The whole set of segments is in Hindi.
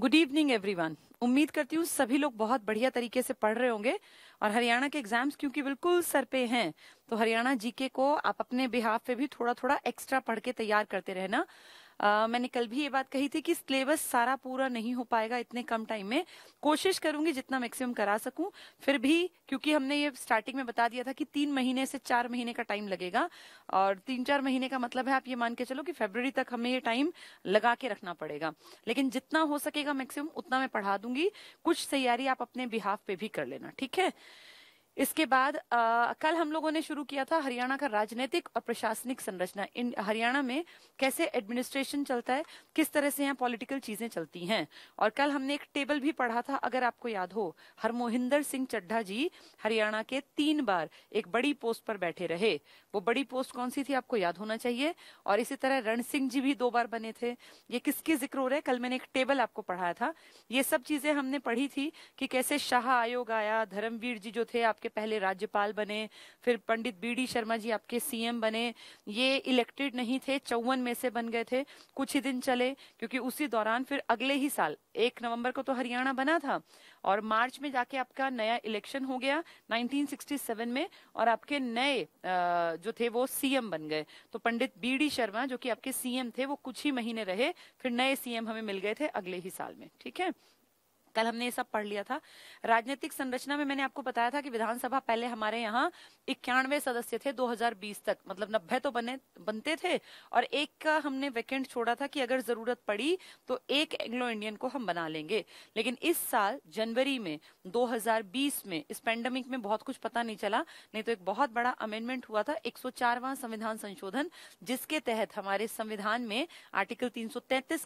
गुड इवनिंग एवरीवन उम्मीद करती हूँ सभी लोग बहुत बढ़िया तरीके से पढ़ रहे होंगे और हरियाणा के एग्जाम्स क्योंकि बिल्कुल सर पे हैं तो हरियाणा जीके को आप अपने बिहाफ पे भी थोड़ा थोड़ा एक्स्ट्रा पढ़ के तैयार करते रहना मैंने कल भी ये बात कही थी कि सिलेबस सारा पूरा नहीं हो पाएगा इतने कम टाइम में कोशिश करूंगी जितना मैक्सिमम करा सकूं फिर भी क्योंकि हमने ये स्टार्टिंग में बता दिया था कि तीन महीने से चार महीने का टाइम लगेगा और तीन चार महीने का मतलब है आप ये मान के चलो कि फेबर तक हमें ये टाइम लगा के रखना पड़ेगा लेकिन जितना हो सकेगा मैक्सिमम उतना मैं पढ़ा दूंगी कुछ तैयारी आप अपने बिहाफ पे भी कर लेना ठीक है इसके बाद आ, कल हम लोगों ने शुरू किया था हरियाणा का राजनीतिक और प्रशासनिक संरचना इन हरियाणा में कैसे एडमिनिस्ट्रेशन चलता है किस तरह से यहाँ पॉलिटिकल चीजें चलती हैं और कल हमने एक टेबल भी पढ़ा था अगर आपको याद हो हरमोहिंदर सिंह चड्ढा जी हरियाणा के तीन बार एक बड़ी पोस्ट पर बैठे रहे वो बड़ी पोस्ट कौन सी थी आपको याद होना चाहिए और इसी तरह रण सिंह जी भी दो बार बने थे ये किसके जिक्र हो रहे कल मैंने एक टेबल आपको पढ़ाया था ये सब चीजें हमने पढ़ी थी कि कैसे शाह आयोग आया धर्मवीर जी जो थे आपके पहले राज्यपाल बने फिर पंडित बी डी शर्मा जी आपके सीएम बने ये इलेक्टेड नहीं थे चौवन में से बन गए थे कुछ ही दिन चले क्योंकि उसी दौरान फिर अगले ही साल एक नवंबर को तो हरियाणा बना था और मार्च में जाके आपका नया इलेक्शन हो गया 1967 में और आपके नए जो थे वो सीएम बन गए तो पंडित बी डी शर्मा जो कि आपके सीएम थे वो कुछ ही महीने रहे फिर नए सीएम हमें मिल गए थे अगले ही साल में ठीक है कल हमने ये सब पढ़ लिया था राजनीतिक संरचना में मैंने आपको बताया था कि विधानसभा पहले हमारे यहाँ इक्यानवे सदस्य थे 2020 तक मतलब नब्बे तो बने बनते थे और एक का हमने वैकेंट छोड़ा था कि अगर जरूरत पड़ी तो एक एंग्लो इंडियन को हम बना लेंगे लेकिन इस साल जनवरी में 2020 में इस पेंडेमिक में बहुत कुछ पता नहीं चला नहीं तो एक बहुत बड़ा अमेंडमेंट हुआ था एक संविधान संशोधन जिसके तहत हमारे संविधान में आर्टिकल तीन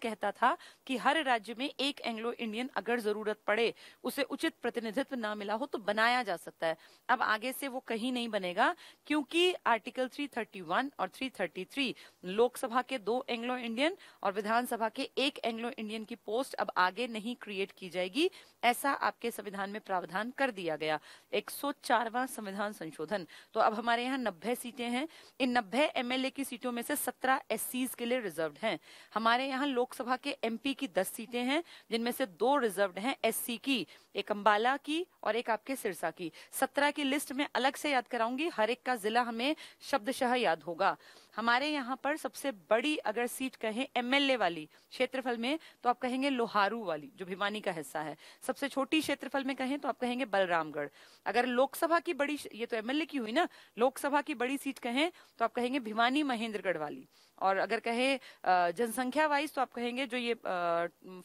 कहता था कि हर राज्य में एक एंग्लो इंडियन अगर जरूरत पड़े उसे उचित प्रतिनिधित्व ना मिला हो तो बनाया जा सकता है अब आगे से वो कहीं नहीं बनेगा क्योंकि आर्टिकल 331 और 333 लोकसभा के दो एंग्लो इंडियन और विधानसभा के एक एंग्लो इंडियन की पोस्ट अब आगे नहीं क्रिएट की जाएगी ऐसा आपके संविधान में प्रावधान कर दिया गया एक संविधान संशोधन तो अब हमारे यहाँ नब्बे सीटें हैं इन नब्बे एमएलए की सीटों में से सत्रह एससीज के लिए रिजर्व हैं हमारे यहाँ लोकसभा के एमपी की दस सीटें हैं जिनमें से दो रिजर्व हैं एससी की एक अंबाला की और एक आपके सिरसा की सत्रह की लिस्ट में अलग से याद कराऊंगी हर एक का जिला हमें शब्दशह याद होगा हमारे यहाँ पर सबसे बड़ी अगर सीट कहें एमएलए वाली क्षेत्रफल में तो आप कहेंगे लोहारू वाली जो भिवानी का हिस्सा है सबसे छोटी क्षेत्रफल में कहें तो आप कहेंगे बलरामगढ़ अगर लोकसभा की बड़ी ये तो एमएलए की हुई ना लोकसभा की बड़ी सीट कहें तो आप कहेंगे भिवानी महेंद्रगढ़ वाली और अगर कहे जनसंख्या वाइज तो आप कहेंगे जो ये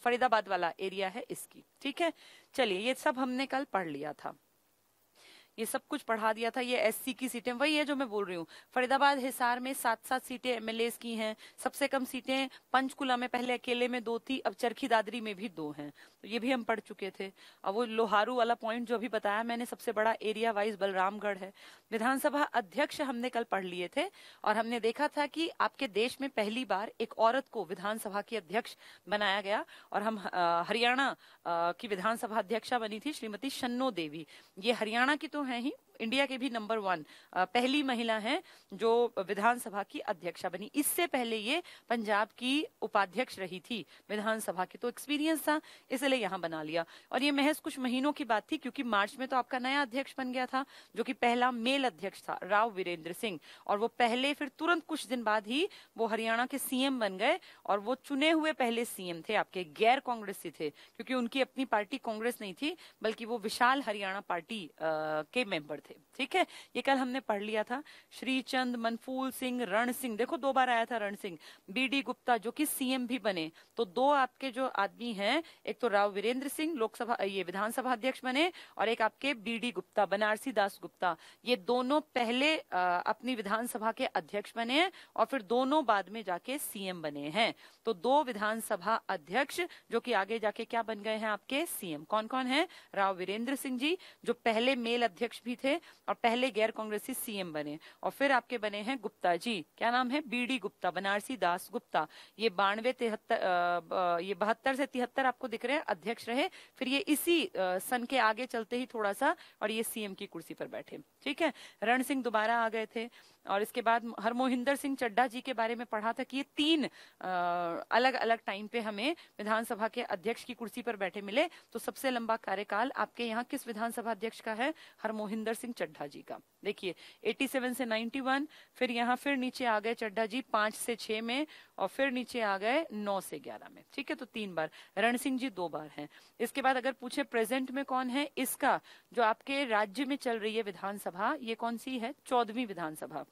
फरीदाबाद वाला एरिया है इसकी ठीक है चलिए ये सब हमने कल पढ़ लिया था ये सब कुछ पढ़ा दिया था ये एससी की सीटें वही है जो मैं बोल रही हूँ फरीदाबाद हिसार में सात सात सीटें एमएलए की हैं सबसे कम सीटें पंचकुला में पहले अकेले में दो थी अब चरखी दादरी में भी दो हैं तो ये भी हम पढ़ चुके थे और वो लोहारू वाला पॉइंट जो अभी बताया मैंने सबसे बड़ा एरिया वाइज बलरामगढ़ है विधानसभा अध्यक्ष हमने कल पढ़ लिए थे और हमने देखा था कि आपके देश में पहली बार एक औरत को विधानसभा की अध्यक्ष बनाया गया और हम हरियाणा की विधानसभा अध्यक्षा बनी थी श्रीमती शन्नो देवी ये हरियाणा की तो Hey. इंडिया के भी नंबर वन पहली महिला हैं जो विधानसभा की अध्यक्षा बनी इससे पहले ये पंजाब की उपाध्यक्ष रही थी विधानसभा की तो एक्सपीरियंस था इसलिए यहाँ बना लिया और ये महज कुछ महीनों की बात थी क्योंकि मार्च में तो आपका नया अध्यक्ष बन गया था जो कि पहला मेल अध्यक्ष था राव वीरेंद्र सिंह और वो पहले फिर तुरंत कुछ दिन बाद ही वो हरियाणा के सीएम बन गए और वो चुने हुए पहले सीएम थे आपके गैर कांग्रेस थे क्योंकि उनकी अपनी पार्टी कांग्रेस नहीं थी बल्कि वो विशाल हरियाणा पार्टी आ, के मेंबर थे थे ठीक है ये कल हमने पढ़ लिया था श्रीचंद मनफूल सिंह रण सिंह देखो दो बार आया था रण सिंह बीडी गुप्ता जो कि सीएम भी बने तो दो आपके जो आदमी हैं एक तो राव वीरेंद्र सिंह लोकसभा ये विधानसभा अध्यक्ष बने और एक आपके बीडी गुप्ता बनारसी दास गुप्ता ये दोनों पहले आ, अपनी विधानसभा के अध्यक्ष बने और फिर दोनों बाद में जाके सीएम बने हैं तो दो विधानसभा अध्यक्ष जो कि आगे जाके क्या बन गए हैं आपके सीएम कौन कौन है राव वीरेंद्र सिंह जी जो पहले मेल अध्यक्ष भी थे और पहले गैर कांग्रेसी सीएम बने और फिर आपके बने हैं गुप्ता जी क्या नाम है बीडी गुप्ता बनारसी दास गुप्ता ये बानवे तिहत्तर ये बहत्तर से तिहत्तर आपको दिख रहे हैं अध्यक्ष रहे फिर ये इसी सन के आगे चलते ही थोड़ा सा और ये सीएम की कुर्सी पर बैठे ठीक है रण सिंह दोबारा आ गए थे और इसके बाद हरमोहिंदर सिंह चड्डा जी के बारे में पढ़ा था कि ये तीन अलग अलग टाइम पे हमें विधानसभा के अध्यक्ष की कुर्सी पर बैठे मिले तो सबसे लंबा कार्यकाल आपके यहाँ किस विधानसभा अध्यक्ष का है हरमोहिंदर सिंह चड्ढा जी का देखिए 87 से 91 फिर यहाँ फिर नीचे आ गए चड्ढा जी पांच से छह में और फिर नीचे आ गए नौ से ग्यारह में ठीक है तो तीन बार रण सिंह जी दो बार हैं इसके बाद अगर पूछे प्रेजेंट में कौन है इसका जो आपके राज्य में चल रही है विधानसभा ये कौन सी है चौदहवीं विधानसभा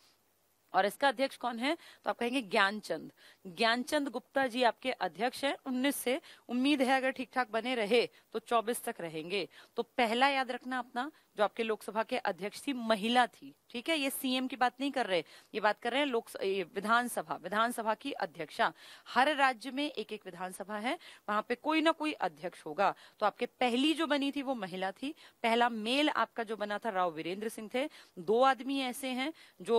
और इसका अध्यक्ष कौन है तो आप कहेंगे ज्ञानचंद ज्ञानचंद गुप्ता जी आपके अध्यक्ष हैं उन्नीस से उम्मीद है अगर ठीक ठाक बने रहे तो चौबीस तक रहेंगे तो पहला याद रखना अपना जो आपके लोकसभा के अध्यक्ष थी महिला थी ठीक है ये सीएम की बात नहीं कर रहे ये बात कर रहे हैं लोक विधानसभा विधानसभा की अध्यक्षा हर राज्य में एक एक विधानसभा है वहां पे कोई ना कोई अध्यक्ष होगा तो आपके पहली जो बनी थी वो महिला थी पहला मेल आपका जो बना था राव वीरेंद्र सिंह थे दो आदमी ऐसे हैं जो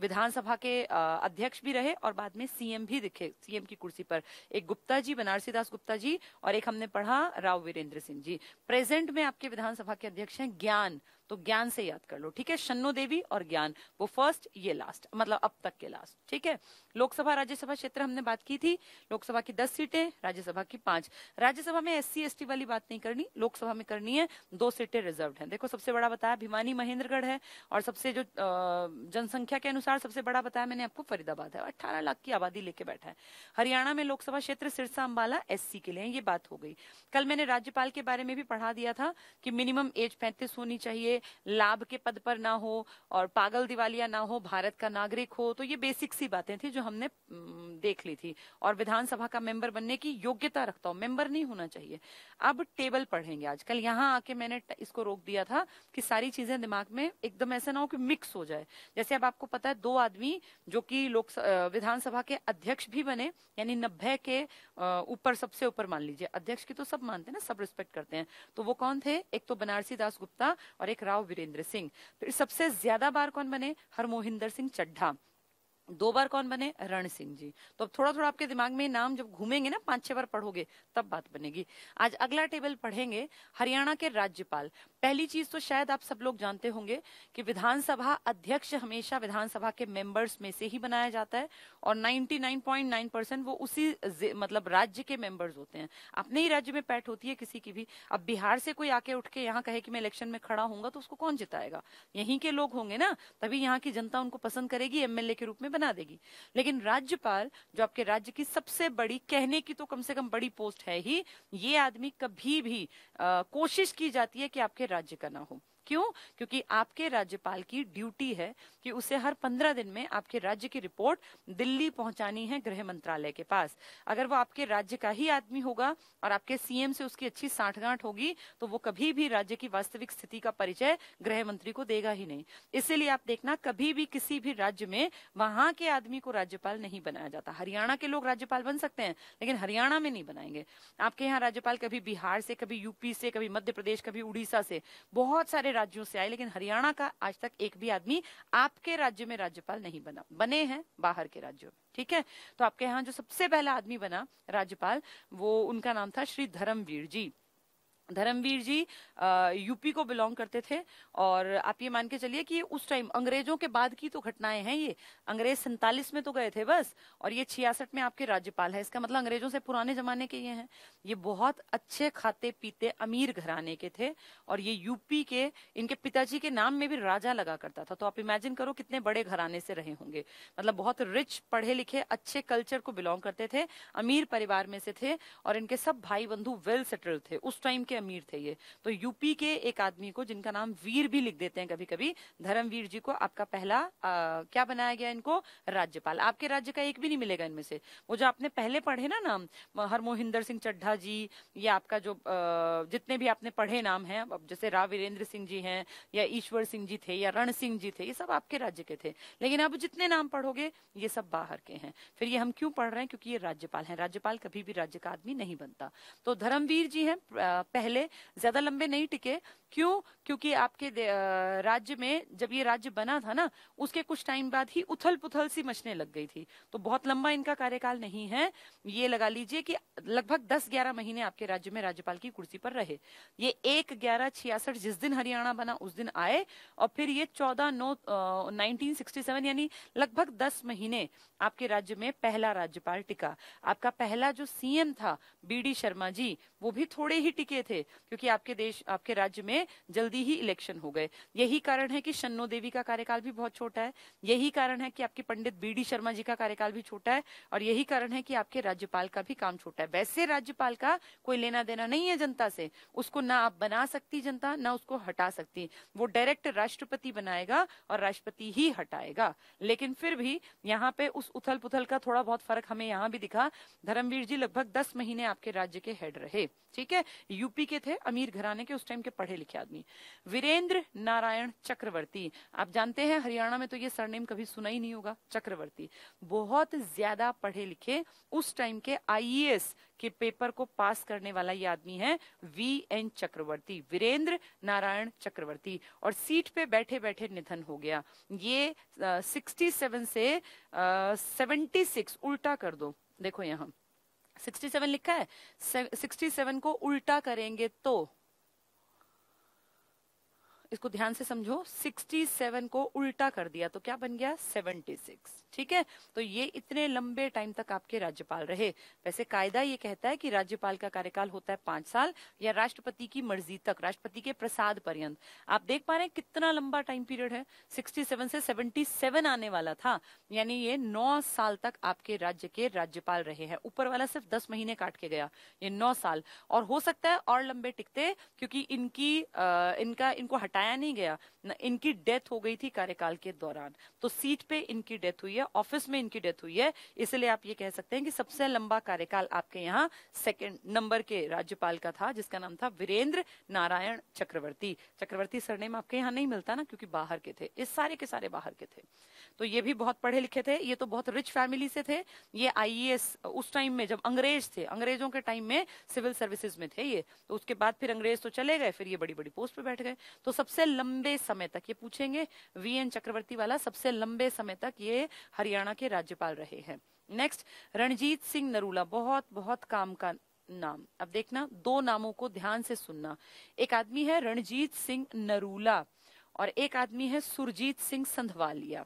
विधानसभा के अध्यक्ष भी रहे और बाद में सीएम भी दिखे सीएम की कुर्सी पर एक गुप्ता जी बनारसी दास गुप्ता जी और एक हमने पढ़ा राव वीरेंद्र सिंह जी प्रेजेंट में आपके विधानसभा के अध्यक्ष हैं ज्ञान तो ज्ञान से याद कर लो ठीक है शन्नो देवी और ज्ञान वो फर्स्ट ये लास्ट मतलब अब तक के लास्ट ठीक है लोकसभा राज्यसभा क्षेत्र हमने बात की थी लोकसभा की दस सीटें राज्यसभा की पांच राज्यसभा में एस सी वाली बात नहीं करनी लोकसभा में करनी है दो सीटें रिजर्व है देखो सबसे बड़ा बताया भिवानी महेंद्रगढ़ है और सबसे जो जनसंख्या के अनुसार सबसे बड़ा बताया मैंने आपको फरीदाबाद है अट्ठारह लाख की आबादी लेके बैठा है हरियाणा में लोकसभा क्षेत्र सिरसा अम्बाला एससी के लिए ये बात हो गई कल मैंने राज्यपाल के बारे में भी पढ़ा दिया था कि मिनिमम एज पैंतीस होनी चाहिए लाभ के पद पर ना हो और पागल दिवालिया ना हो भारत का नागरिक हो तो ये बेसिक सी बातें थी जो हमने देख ली थी और विधानसभा का मेंबर बनने की योग्यता रखता हूं मेंबर नहीं होना चाहिए अब टेबल पढ़ेंगे आजकल यहाँ आके मैंने इसको रोक दिया था कि सारी चीजें दिमाग में एकदम ऐसा ना हो कि मिक्स हो जाए जैसे अब आपको पता है दो आदमी जो कि लोक विधानसभा के अध्यक्ष भी बने यानी नब्बे के ऊपर सबसे ऊपर मान लीजिए अध्यक्ष की तो सब मानते हैं ना सब रिस्पेक्ट करते हैं तो वो कौन थे एक तो बनारसी दास गुप्ता और एक राव वीरेंद्र सिंह फिर तो सबसे ज्यादा बार कौन बने हरमोहिंदर सिंह चड्ढा दो बार कौन बने रण सिंह जी तो अब थोड़ा थोड़ा आपके दिमाग में नाम जब घूमेंगे ना पांच छह बार पढ़ोगे तब बात बनेगी आज अगला टेबल पढ़ेंगे हरियाणा के राज्यपाल पहली चीज तो शायद आप सब लोग जानते होंगे कि विधानसभा अध्यक्ष हमेशा विधानसभा के मेंबर्स में से ही बनाया जाता है और 99.9 परसेंट वो उसी मतलब राज्य के मेंबर्स होते हैं अपने ही राज्य में पैठ होती है किसी की भी अब बिहार से कोई आके उठ के यहाँ कहे कि मैं इलेक्शन में खड़ा होऊंगा तो उसको कौन जिताएगा यहीं के लोग होंगे ना तभी यहाँ की जनता उनको पसंद करेगी एमएलए के रूप में बना देगी लेकिन राज्यपाल जो आपके राज्य की सबसे बड़ी कहने की तो कम से कम बड़ी पोस्ट है ही ये आदमी कभी भी कोशिश की जाती है कि आपके राज्य का ना हो क्यों क्योंकि आपके राज्यपाल की ड्यूटी है कि उसे हर पंद्रह दिन में आपके राज्य की रिपोर्ट दिल्ली पहुंचानी है गृह मंत्रालय के पास अगर वो आपके राज्य का ही आदमी होगा और आपके सीएम से उसकी अच्छी साठगांठ होगी तो वो कभी भी राज्य की वास्तविक स्थिति का परिचय गृह मंत्री को देगा ही नहीं इसीलिए आप देखना कभी भी किसी भी राज्य में वहां के आदमी को राज्यपाल नहीं बनाया जाता हरियाणा के लोग राज्यपाल बन सकते हैं लेकिन हरियाणा में नहीं बनाएंगे आपके यहाँ राज्यपाल कभी बिहार से कभी यूपी से कभी मध्य प्रदेश कभी उड़ीसा से बहुत सारे राज्यों से आए लेकिन हरियाणा का आज तक एक भी आदमी आप आपके राज्य में राज्यपाल नहीं बना बने हैं बाहर के राज्यों में ठीक है तो आपके यहाँ जो सबसे पहला आदमी बना राज्यपाल वो उनका नाम था श्री धर्मवीर जी धर्मवीर जी यूपी को बिलोंग करते थे और आप ये मान के चलिए कि उस टाइम अंग्रेजों के बाद की तो घटनाएं हैं ये अंग्रेज सैंतालीस में तो गए थे बस और ये छियासठ में आपके राज्यपाल है इसका मतलब अंग्रेजों से पुराने जमाने के ये हैं ये बहुत अच्छे खाते पीते अमीर घराने के थे और ये यूपी के इनके पिताजी के नाम में भी राजा लगा करता था तो आप इमेजिन करो कितने बड़े घराने से रहे होंगे मतलब बहुत रिच पढ़े लिखे अच्छे कल्चर को बिलोंग करते थे अमीर परिवार में से थे और इनके सब भाई बंधु वेल सेटल्ड थे उस टाइम के अमीर थे ये तो यूपी के एक आदमी को जिनका नाम वीर भी लिख देते हैं कभी कभी धर्मवीर जी को आपका पहला आ, क्या बनाया गया इनको राज्यपाल आपके राज्य का एक भी नहीं मिलेगा इनमें से वो जो आपने पहले पढ़े ना नाम हरमोहिंदर सिंह चड्ढा जी ये आपका जो आ, जितने भी आपने पढ़े नाम है अब जैसे राव वीरेंद्र सिंह जी हैं या ईश्वर सिंह जी थे या रण सिंह जी थे ये सब आपके राज्य के थे लेकिन अब जितने नाम पढ़ोगे ये सब बाहर के हैं फिर ये हम क्यों पढ़ रहे हैं क्योंकि ये राज्यपाल हैं राज्यपाल कभी भी राज्य का आदमी नहीं बनता तो धर्मवीर जी हैं पहले पहले ज्यादा लंबे नहीं टिके क्यों क्योंकि आपके राज्य में जब ये राज्य बना था ना उसके कुछ टाइम बाद ही उथल पुथल सी मचने लग गई थी तो बहुत लंबा इनका कार्यकाल नहीं है ये लगा लीजिए कि लगभग दस ग्यारह महीने आपके राज्य में राज्यपाल की कुर्सी पर रहे ये एक ग्यारह छियासठ जिस दिन हरियाणा बना उस दिन आए और फिर ये चौदह नौ नाइनटीन सिक्सटी सेवन यानी लगभग दस महीने आपके राज्य में पहला राज्यपाल टिका आपका पहला जो सीएम था बी डी शर्मा जी वो भी थोड़े ही टिके थे क्योंकि आपके देश आपके राज्य में जल्दी ही इलेक्शन हो गए यही कारण है कि शन्नो देवी का कार्यकाल भी बहुत छोटा है यही कारण है कि आपके पंडित बी डी शर्मा जी का कार्यकाल भी छोटा है और यही कारण है कि आपके राज्यपाल का भी काम छोटा है वैसे राज्यपाल का कोई लेना देना नहीं है जनता से उसको ना आप बना सकती जनता ना उसको हटा सकती वो डायरेक्ट राष्ट्रपति बनाएगा और राष्ट्रपति ही हटाएगा लेकिन फिर भी यहाँ पे उस उथल पुथल का थोड़ा बहुत फर्क हमें यहाँ भी दिखा धर्मवीर जी लगभग दस महीने आपके राज्य के हेड रहे ठीक है यूपी के थे अमीर घराने के उस टाइम के पढ़े लिखे आदमी वीरेंद्र नारायण चक्रवर्ती आप जानते हैं हरियाणा में तो ये सरनेम कभी सुना ही नहीं होगा चक्रवर्ती बहुत ज्यादा पढ़े लिखे उस टाइम के आईएएस e के पेपर को पास करने वाला ये आदमी है वी एन चक्रवर्ती वीरेंद्र नारायण चक्रवर्ती और सीट पे बैठे बैठे निधन हो गया ये सिक्सटी सेवन से सेवेंटी सिक्स उल्टा कर दो देखो यहाँ 67 लिखा है 67 को उल्टा करेंगे तो इसको ध्यान से समझो 67 को उल्टा कर दिया तो क्या बन गया 76 ठीक है तो ये इतने लंबे टाइम तक आपके राज्यपाल रहे वैसे कायदा ये कहता है कि राज्यपाल का कार्यकाल होता है पांच साल या राष्ट्रपति की मर्जी तक राष्ट्रपति के प्रसाद पर्यंत आप देख पा रहे हैं कितना लंबा टाइम पीरियड है 67 से 77 आने वाला था यानी ये नौ साल तक आपके राज्य के राज्यपाल रहे हैं ऊपर वाला सिर्फ दस महीने काट के गया ये नौ साल और हो सकता है और लंबे टिकते क्योंकि इनकी आ, इनका इनको हटा बताया नहीं गया इनकी डेथ हो गई थी कार्यकाल के दौरान तो सीट पे इनकी डेथ हुई है ऑफिस में इनकी डेथ हुई है इसलिए आप ये कह सकते हैं कि सबसे लंबा कार्यकाल आपके यहाँ सेकंड नंबर के राज्यपाल का था जिसका नाम था वीरेंद्र नारायण चक्रवर्ती चक्रवर्ती सरनेम आपके यहाँ नहीं मिलता ना क्योंकि बाहर के थे इस सारे के सारे बाहर के थे तो ये भी बहुत पढ़े लिखे थे ये तो बहुत रिच फैमिली से थे ये आईएएस e उस टाइम में जब अंग्रेज थे अंग्रेजों के टाइम में सिविल सर्विसेज में थे ये तो उसके बाद फिर अंग्रेज तो चले गए फिर ये बड़ी बड़ी पोस्ट पे बैठ गए तो सब सबसे लंबे समय तक ये पूछेंगे वी एन चक्रवर्ती वाला सबसे लंबे समय तक ये हरियाणा के राज्यपाल रहे हैं नेक्स्ट रणजीत सिंह नरूला बहुत बहुत काम का नाम अब देखना दो नामों को ध्यान से सुनना एक आदमी है रणजीत सिंह नरूला और एक आदमी है सुरजीत सिंह संधवालिया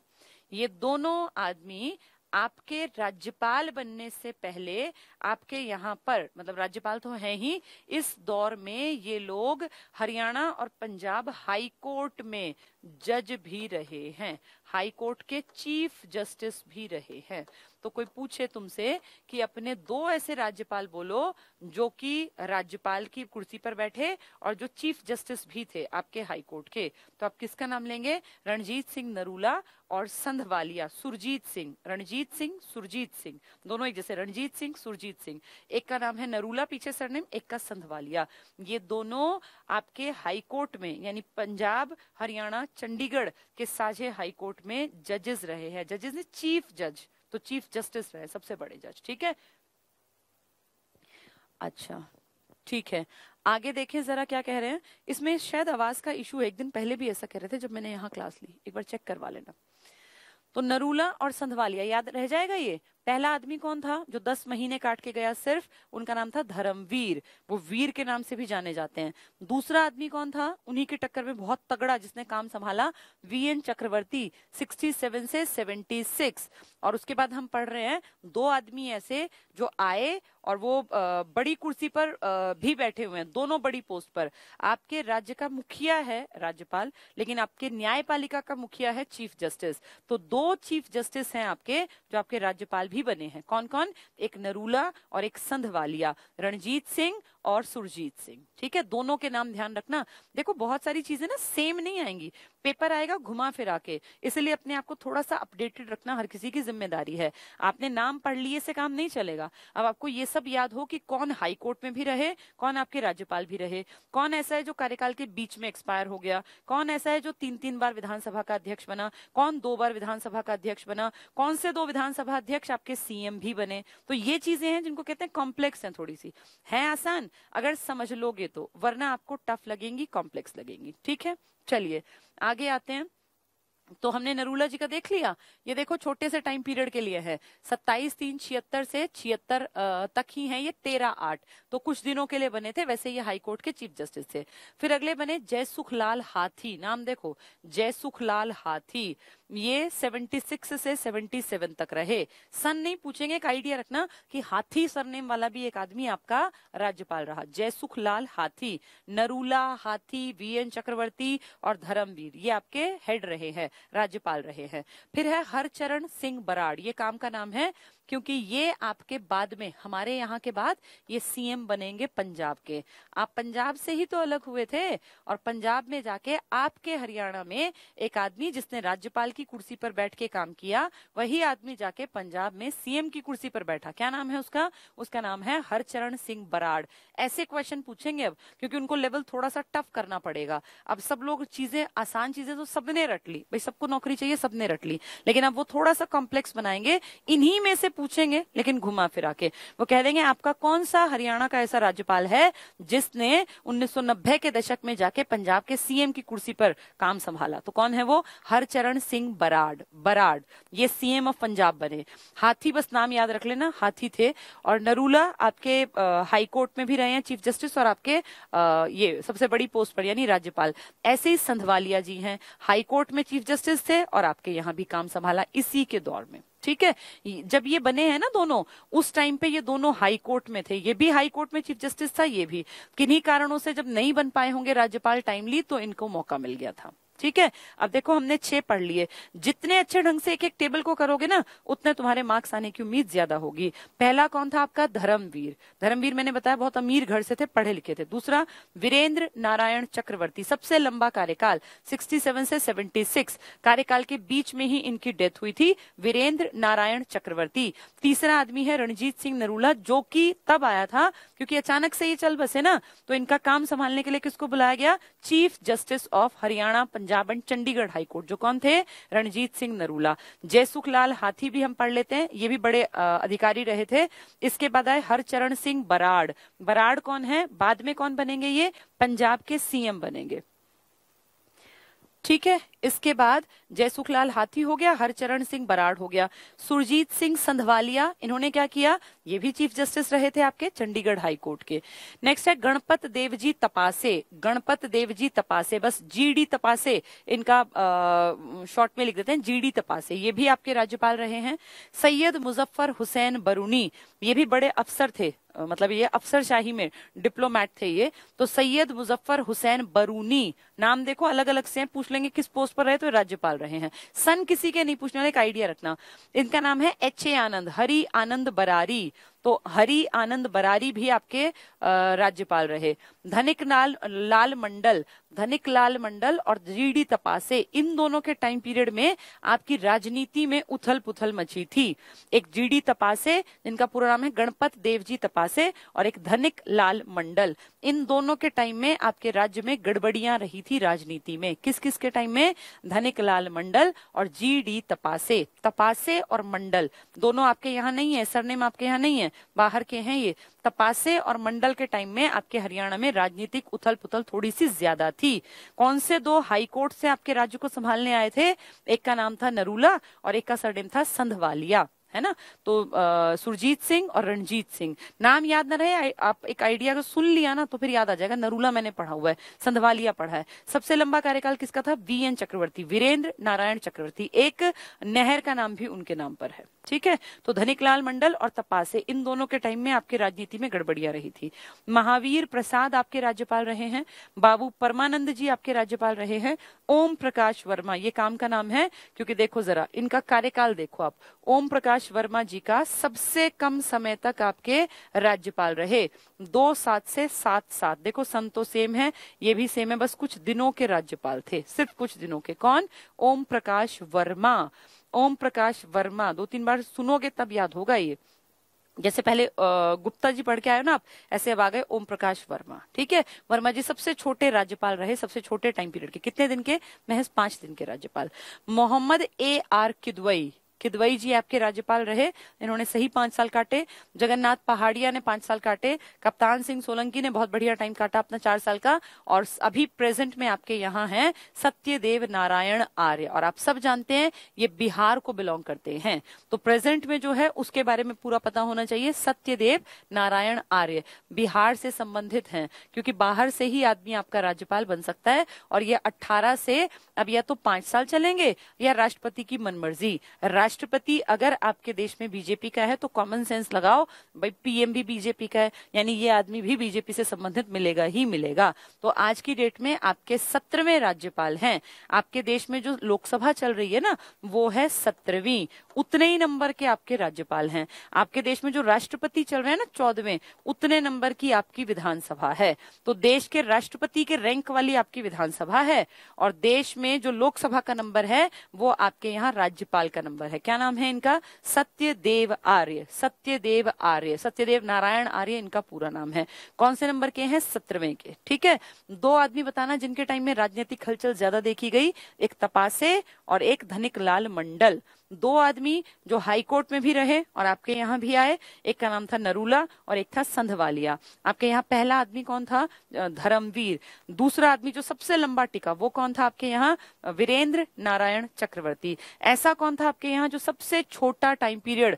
ये दोनों आदमी आपके राज्यपाल बनने से पहले आपके यहाँ पर मतलब राज्यपाल तो हैं ही इस दौर में ये लोग हरियाणा और पंजाब हाई कोर्ट में जज भी रहे हैं हाई कोर्ट के चीफ जस्टिस भी रहे हैं तो कोई पूछे तुमसे कि अपने दो ऐसे राज्यपाल बोलो जो कि राज्यपाल की कुर्सी पर बैठे और जो चीफ जस्टिस भी थे आपके हाई कोर्ट के तो आप किसका नाम लेंगे रणजीत सिंह नरूला और संधवालिया सुरजीत सिंह रणजीत सिंह सुरजीत सिंह दोनों एक जैसे रणजीत सिंह सुरजीत सिंह एक का नाम है नरूला पीछे सरनेम एक का संधवालिया ये दोनों आपके हाईकोर्ट में यानी पंजाब हरियाणा चंडीगढ़ के साझे हाई कोर्ट में जजेस रहे हैं जजेस ने चीफ जज तो चीफ जस्टिस रहे सबसे बड़े जज ठीक है अच्छा ठीक है आगे देखें जरा क्या कह रहे हैं इसमें शायद आवाज का इशू एक दिन पहले भी ऐसा कह रहे थे जब मैंने यहाँ क्लास ली एक बार चेक करवा लेना तो नरूला और संधवालिया याद रह जाएगा ये पहला आदमी कौन था जो दस महीने काट के गया सिर्फ उनका नाम था धर्मवीर वो वीर के नाम से भी जाने जाते हैं दूसरा आदमी कौन था उन्हीं के टक्कर में बहुत तगड़ा जिसने काम संभाला वी एन चक्रवर्ती 67 से 76 और उसके बाद हम पढ़ रहे हैं दो आदमी ऐसे जो आए और वो बड़ी कुर्सी पर भी बैठे हुए हैं दोनों बड़ी पोस्ट पर आपके राज्य का मुखिया है राज्यपाल लेकिन आपके न्यायपालिका का मुखिया है चीफ जस्टिस तो दो चीफ जस्टिस हैं आपके जो आपके राज्यपाल भी बने हैं कौन कौन एक नरूला और एक संधवालिया रणजीत सिंह और सुरजीत सिंह ठीक है दोनों के नाम ध्यान रखना देखो बहुत सारी चीजें ना सेम नहीं आएंगी पेपर आएगा घुमा फिरा के इसलिए अपने आप को थोड़ा सा अपडेटेड रखना हर किसी की जिम्मेदारी है आपने नाम पढ़ लिए से काम नहीं चलेगा अब आपको ये सब याद हो कि कौन हाईकोर्ट में भी रहे कौन आपके राज्यपाल भी रहे कौन ऐसा है जो कार्यकाल के बीच में एक्सपायर हो गया कौन ऐसा है जो तीन तीन बार विधानसभा का अध्यक्ष बना कौन दो बार विधानसभा का अध्यक्ष बना कौन से दो विधानसभा अध्यक्ष आपके सीएम भी बने तो ये चीजें हैं जिनको कहते हैं कॉम्प्लेक्स है थोड़ी सी है आसान अगर समझ लोगे तो वरना आपको टफ लगेंगी कॉम्प्लेक्स लगेंगी ठीक है चलिए आगे आते हैं तो हमने नरूला जी का देख लिया ये देखो छोटे से टाइम पीरियड के लिए है सत्ताईस तीन छिहत्तर से छिहत्तर तक ही है ये तेरह आठ तो कुछ दिनों के लिए बने थे वैसे ये हाईकोर्ट के चीफ जस्टिस थे फिर अगले बने जय सुखलाल हाथी नाम देखो जय सुखलाल हाथी ये 76 से 77 तक रहे सन नहीं पूछेंगे एक आइडिया रखना कि हाथी सरनेम वाला भी एक आदमी आपका राज्यपाल रहा जयसुख लाल हाथी नरूला हाथी वी एन चक्रवर्ती और धर्मवीर ये आपके हेड रहे हैं राज्यपाल रहे हैं फिर है हरचरण सिंह बराड़ ये काम का नाम है क्योंकि ये आपके बाद में हमारे यहाँ के बाद ये सीएम बनेंगे पंजाब के आप पंजाब से ही तो अलग हुए थे और पंजाब में जाके आपके हरियाणा में एक आदमी जिसने राज्यपाल की कुर्सी पर बैठ के काम किया वही आदमी जाके पंजाब में सीएम की कुर्सी पर बैठा क्या नाम है उसका उसका नाम है हरचरण सिंह बराड़ ऐसे क्वेश्चन पूछेंगे अब क्योंकि उनको लेवल थोड़ा सा टफ करना पड़ेगा अब सब लोग चीजें आसान चीजें तो सबने रट ली भाई सबको नौकरी चाहिए सबने रट ली लेकिन अब वो थोड़ा सा कॉम्प्लेक्स बनाएंगे इन्हीं में से पूछेंगे लेकिन घुमा फिरा के वो कह देंगे आपका कौन सा हरियाणा का ऐसा राज्यपाल है जिसने 1990 के दशक में जाके पंजाब के सीएम की कुर्सी पर काम संभाला तो कौन है वो हरचरण सिंह बराड बराड ये सीएम ऑफ पंजाब बने हाथी बस नाम याद रख लेना हाथी थे और नरूला आपके हाईकोर्ट में भी रहे हैं चीफ जस्टिस और आपके आ, ये सबसे बड़ी पोस्ट पर यानी राज्यपाल ऐसे ही संधवालिया जी हैं हाईकोर्ट में चीफ जस्टिस थे और आपके यहाँ भी काम संभाला इसी के दौर में ठीक है जब ये बने हैं ना दोनों उस टाइम पे ये दोनों हाई कोर्ट में थे ये भी हाई कोर्ट में चीफ जस्टिस था ये भी किन्हीं कारणों से जब नहीं बन पाए होंगे राज्यपाल टाइमली तो इनको मौका मिल गया था ठीक है अब देखो हमने छह पढ़ लिए जितने अच्छे ढंग से एक एक टेबल को करोगे ना उतने तुम्हारे मार्क्स आने की उम्मीद ज्यादा होगी पहला कौन था आपका धर्मवीर धर्मवीर मैंने बताया बहुत अमीर घर से थे पढ़े लिखे थे दूसरा वीरेंद्र नारायण चक्रवर्ती सबसे लंबा कार्यकाल 67 से 76 कार्यकाल के बीच में ही इनकी डेथ हुई थी वीरेंद्र नारायण चक्रवर्ती तीसरा आदमी है रणजीत सिंह नरूला जो की तब आया था क्योंकि अचानक से ये चल बसे ना तो इनका काम संभालने के लिए किसको बुलाया गया chief justice of Haryana Punjab and Chandigarh high court जो कौन थे रणजीत सिंह नरूला जयसुख लाल हाथी भी हम पढ़ लेते हैं ये भी बड़े अधिकारी रहे थे इसके बाद आए हरचरण सिंह बराड़ बराड़ कौन है बाद में कौन बनेंगे ये पंजाब के सीएम बनेंगे ठीक है इसके बाद जयसुखलाल हाथी हो गया हरचरण सिंह बराड़ हो गया सुरजीत सिंह संधवालिया इन्होंने क्या किया ये भी चीफ जस्टिस रहे थे आपके चंडीगढ़ हाई कोर्ट के नेक्स्ट है गणपत देव जी तपासे गणपत देव जी तपासे बस जीडी तपासे इनका शॉर्ट में लिख देते हैं जीडी तपासे ये भी आपके राज्यपाल रहे हैं सैयद मुजफ्फर हुसैन बरूनी ये भी बड़े अफसर थे मतलब ये अफसरशाही में डिप्लोमैट थे ये तो सैयद मुजफ्फर हुसैन बरूनी नाम देखो अलग अलग से हैं पूछ लेंगे किस पोस्ट पर रहे तो राज्यपाल रहे हैं सन किसी के नहीं पूछने वाले एक आइडिया रखना इनका नाम है एच ए आनंद हरि आनंद बरारी तो हरि आनंद बरारी भी आपके राज्यपाल रहे धनिक लाल लाल मंडल धनिक लाल मंडल और जीडी तपासे इन दोनों के टाइम पीरियड में आपकी राजनीति में उथल पुथल मची थी एक जीडी तपासे जिनका पूरा नाम है गणपत देव जी तपासे और एक धनिक लाल मंडल इन दोनों के टाइम में आपके राज्य में गड़बड़ियां रही थी राजनीति में किस किस के टाइम में धनिक लाल मंडल और जी डी तपासे तपासे और मंडल दोनों आपके यहाँ नहीं है सरनेम आपके यहाँ नहीं है बाहर के हैं ये तपासे और मंडल के टाइम में आपके हरियाणा में राजनीतिक उथल पुथल थोड़ी सी ज्यादा थी कौन से दो हाई कोर्ट से आपके राज्य को संभालने आए थे एक का नाम था नरूला और एक का सरनेम था संधवालिया है ना तो सुरजीत सिंह और रणजीत सिंह नाम याद ना रहे आ, आप एक आइडिया अगर सुन लिया ना तो फिर याद आ जाएगा नरूला मैंने पढ़ा हुआ है संधवालिया पढ़ा है सबसे लंबा कार्यकाल किसका था वी एन चक्रवर्ती वीरेंद्र नारायण चक्रवर्ती एक नहर का नाम भी उनके नाम पर है ठीक है तो धनिकलाल मंडल और तपासे इन दोनों के टाइम में आपकी राजनीति में गड़बड़िया रही थी महावीर प्रसाद आपके राज्यपाल रहे हैं बाबू परमानंद जी आपके राज्यपाल रहे हैं ओम प्रकाश वर्मा ये काम का नाम है क्योंकि देखो जरा इनका कार्यकाल देखो आप ओम प्रकाश वर्मा जी का सबसे कम समय तक आपके राज्यपाल रहे दो सात से सात सात देखो सन तो सेम है ये भी सेम है बस कुछ दिनों के राज्यपाल थे सिर्फ कुछ दिनों के कौन ओम प्रकाश वर्मा ओम प्रकाश वर्मा दो तीन बार सुनोगे तब याद होगा ये जैसे पहले गुप्ता जी पढ़ के आए ना आप ऐसे अब आ गए ओम प्रकाश वर्मा ठीक है वर्मा जी सबसे छोटे राज्यपाल रहे सबसे छोटे टाइम पीरियड के कितने दिन के महज पांच दिन के राज्यपाल मोहम्मद ए आर किदवई किदवई जी आपके राज्यपाल रहे इन्होंने सही पांच साल काटे जगन्नाथ पहाड़िया ने पांच साल काटे कप्तान सिंह सोलंकी ने बहुत बढ़िया टाइम काटा अपना चार साल का और अभी प्रेजेंट में आपके यहाँ हैं सत्यदेव नारायण आर्य और आप सब जानते हैं ये बिहार को बिलोंग करते हैं तो प्रेजेंट में जो है उसके बारे में पूरा पता होना चाहिए सत्यदेव नारायण आर्य बिहार से संबंधित है क्योंकि बाहर से ही आदमी आपका राज्यपाल बन सकता है और ये अट्ठारह से अब या तो पांच साल चलेंगे या राष्ट्रपति की मनमर्जी राष्ट्र राष्ट्रपति अगर आपके देश में बीजेपी का है तो कॉमन सेंस लगाओ भाई पीएम भी बीजेपी का है यानी ये आदमी भी बीजेपी से संबंधित मिलेगा ही मिलेगा तो आज की डेट में आपके सत्रहवें राज्यपाल हैं आपके देश में जो लोकसभा चल रही है ना वो है सत्रहवीं उतने ही नंबर के आपके राज्यपाल हैं आपके देश में जो राष्ट्रपति चल रहे हैं ना चौदहवें उतने नंबर की आपकी विधानसभा है तो देश के राष्ट्रपति के रैंक वाली आपकी विधानसभा है और देश में जो लोकसभा का नंबर है वो आपके यहाँ राज्यपाल का नंबर है है क्या नाम है इनका सत्यदेव आर्य सत्यदेव आर्य सत्यदेव नारायण आर्य इनका पूरा नाम है कौन से नंबर के हैं सत्रहवें के ठीक है दो आदमी बताना जिनके टाइम में राजनीतिक हलचल ज्यादा देखी गई एक तपासे और एक धनिक लाल मंडल दो आदमी जो हाई कोर्ट में भी रहे और आपके यहाँ भी आए एक का नाम था नरूला और एक था संधवालिया आपके यहाँ पहला आदमी कौन था धर्मवीर दूसरा आदमी जो सबसे लंबा टिका वो कौन था आपके यहाँ वीरेंद्र नारायण चक्रवर्ती ऐसा कौन था आपके यहाँ जो सबसे छोटा टाइम पीरियड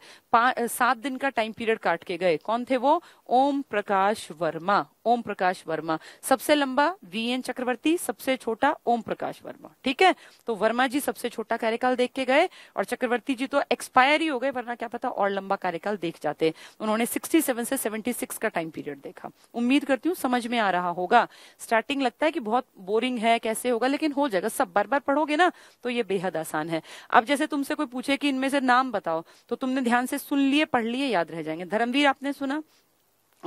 सात दिन का टाइम पीरियड काट के गए कौन थे वो ओम प्रकाश वर्मा ओम प्रकाश वर्मा सबसे लंबा वी एन चक्रवर्ती सबसे छोटा ओम प्रकाश वर्मा ठीक है तो वर्मा जी सबसे छोटा कार्यकाल देख के गए और चक्रवर्ती जी तो एक्सपायर ही हो गए वरना क्या पता और लंबा कार्यकाल देख जाते उन्होंने 67 से 76 का टाइम पीरियड देखा उम्मीद करती हूँ समझ में आ रहा होगा स्टार्टिंग लगता है कि बहुत बोरिंग है कैसे होगा लेकिन हो जाएगा सब बार बार पढ़ोगे ना तो ये बेहद आसान है अब जैसे तुमसे कोई पूछे कि इनमें से नाम बताओ तो तुमने ध्यान से सुन लिए पढ़ लिए याद रह जाएंगे धर्मवीर आपने सुना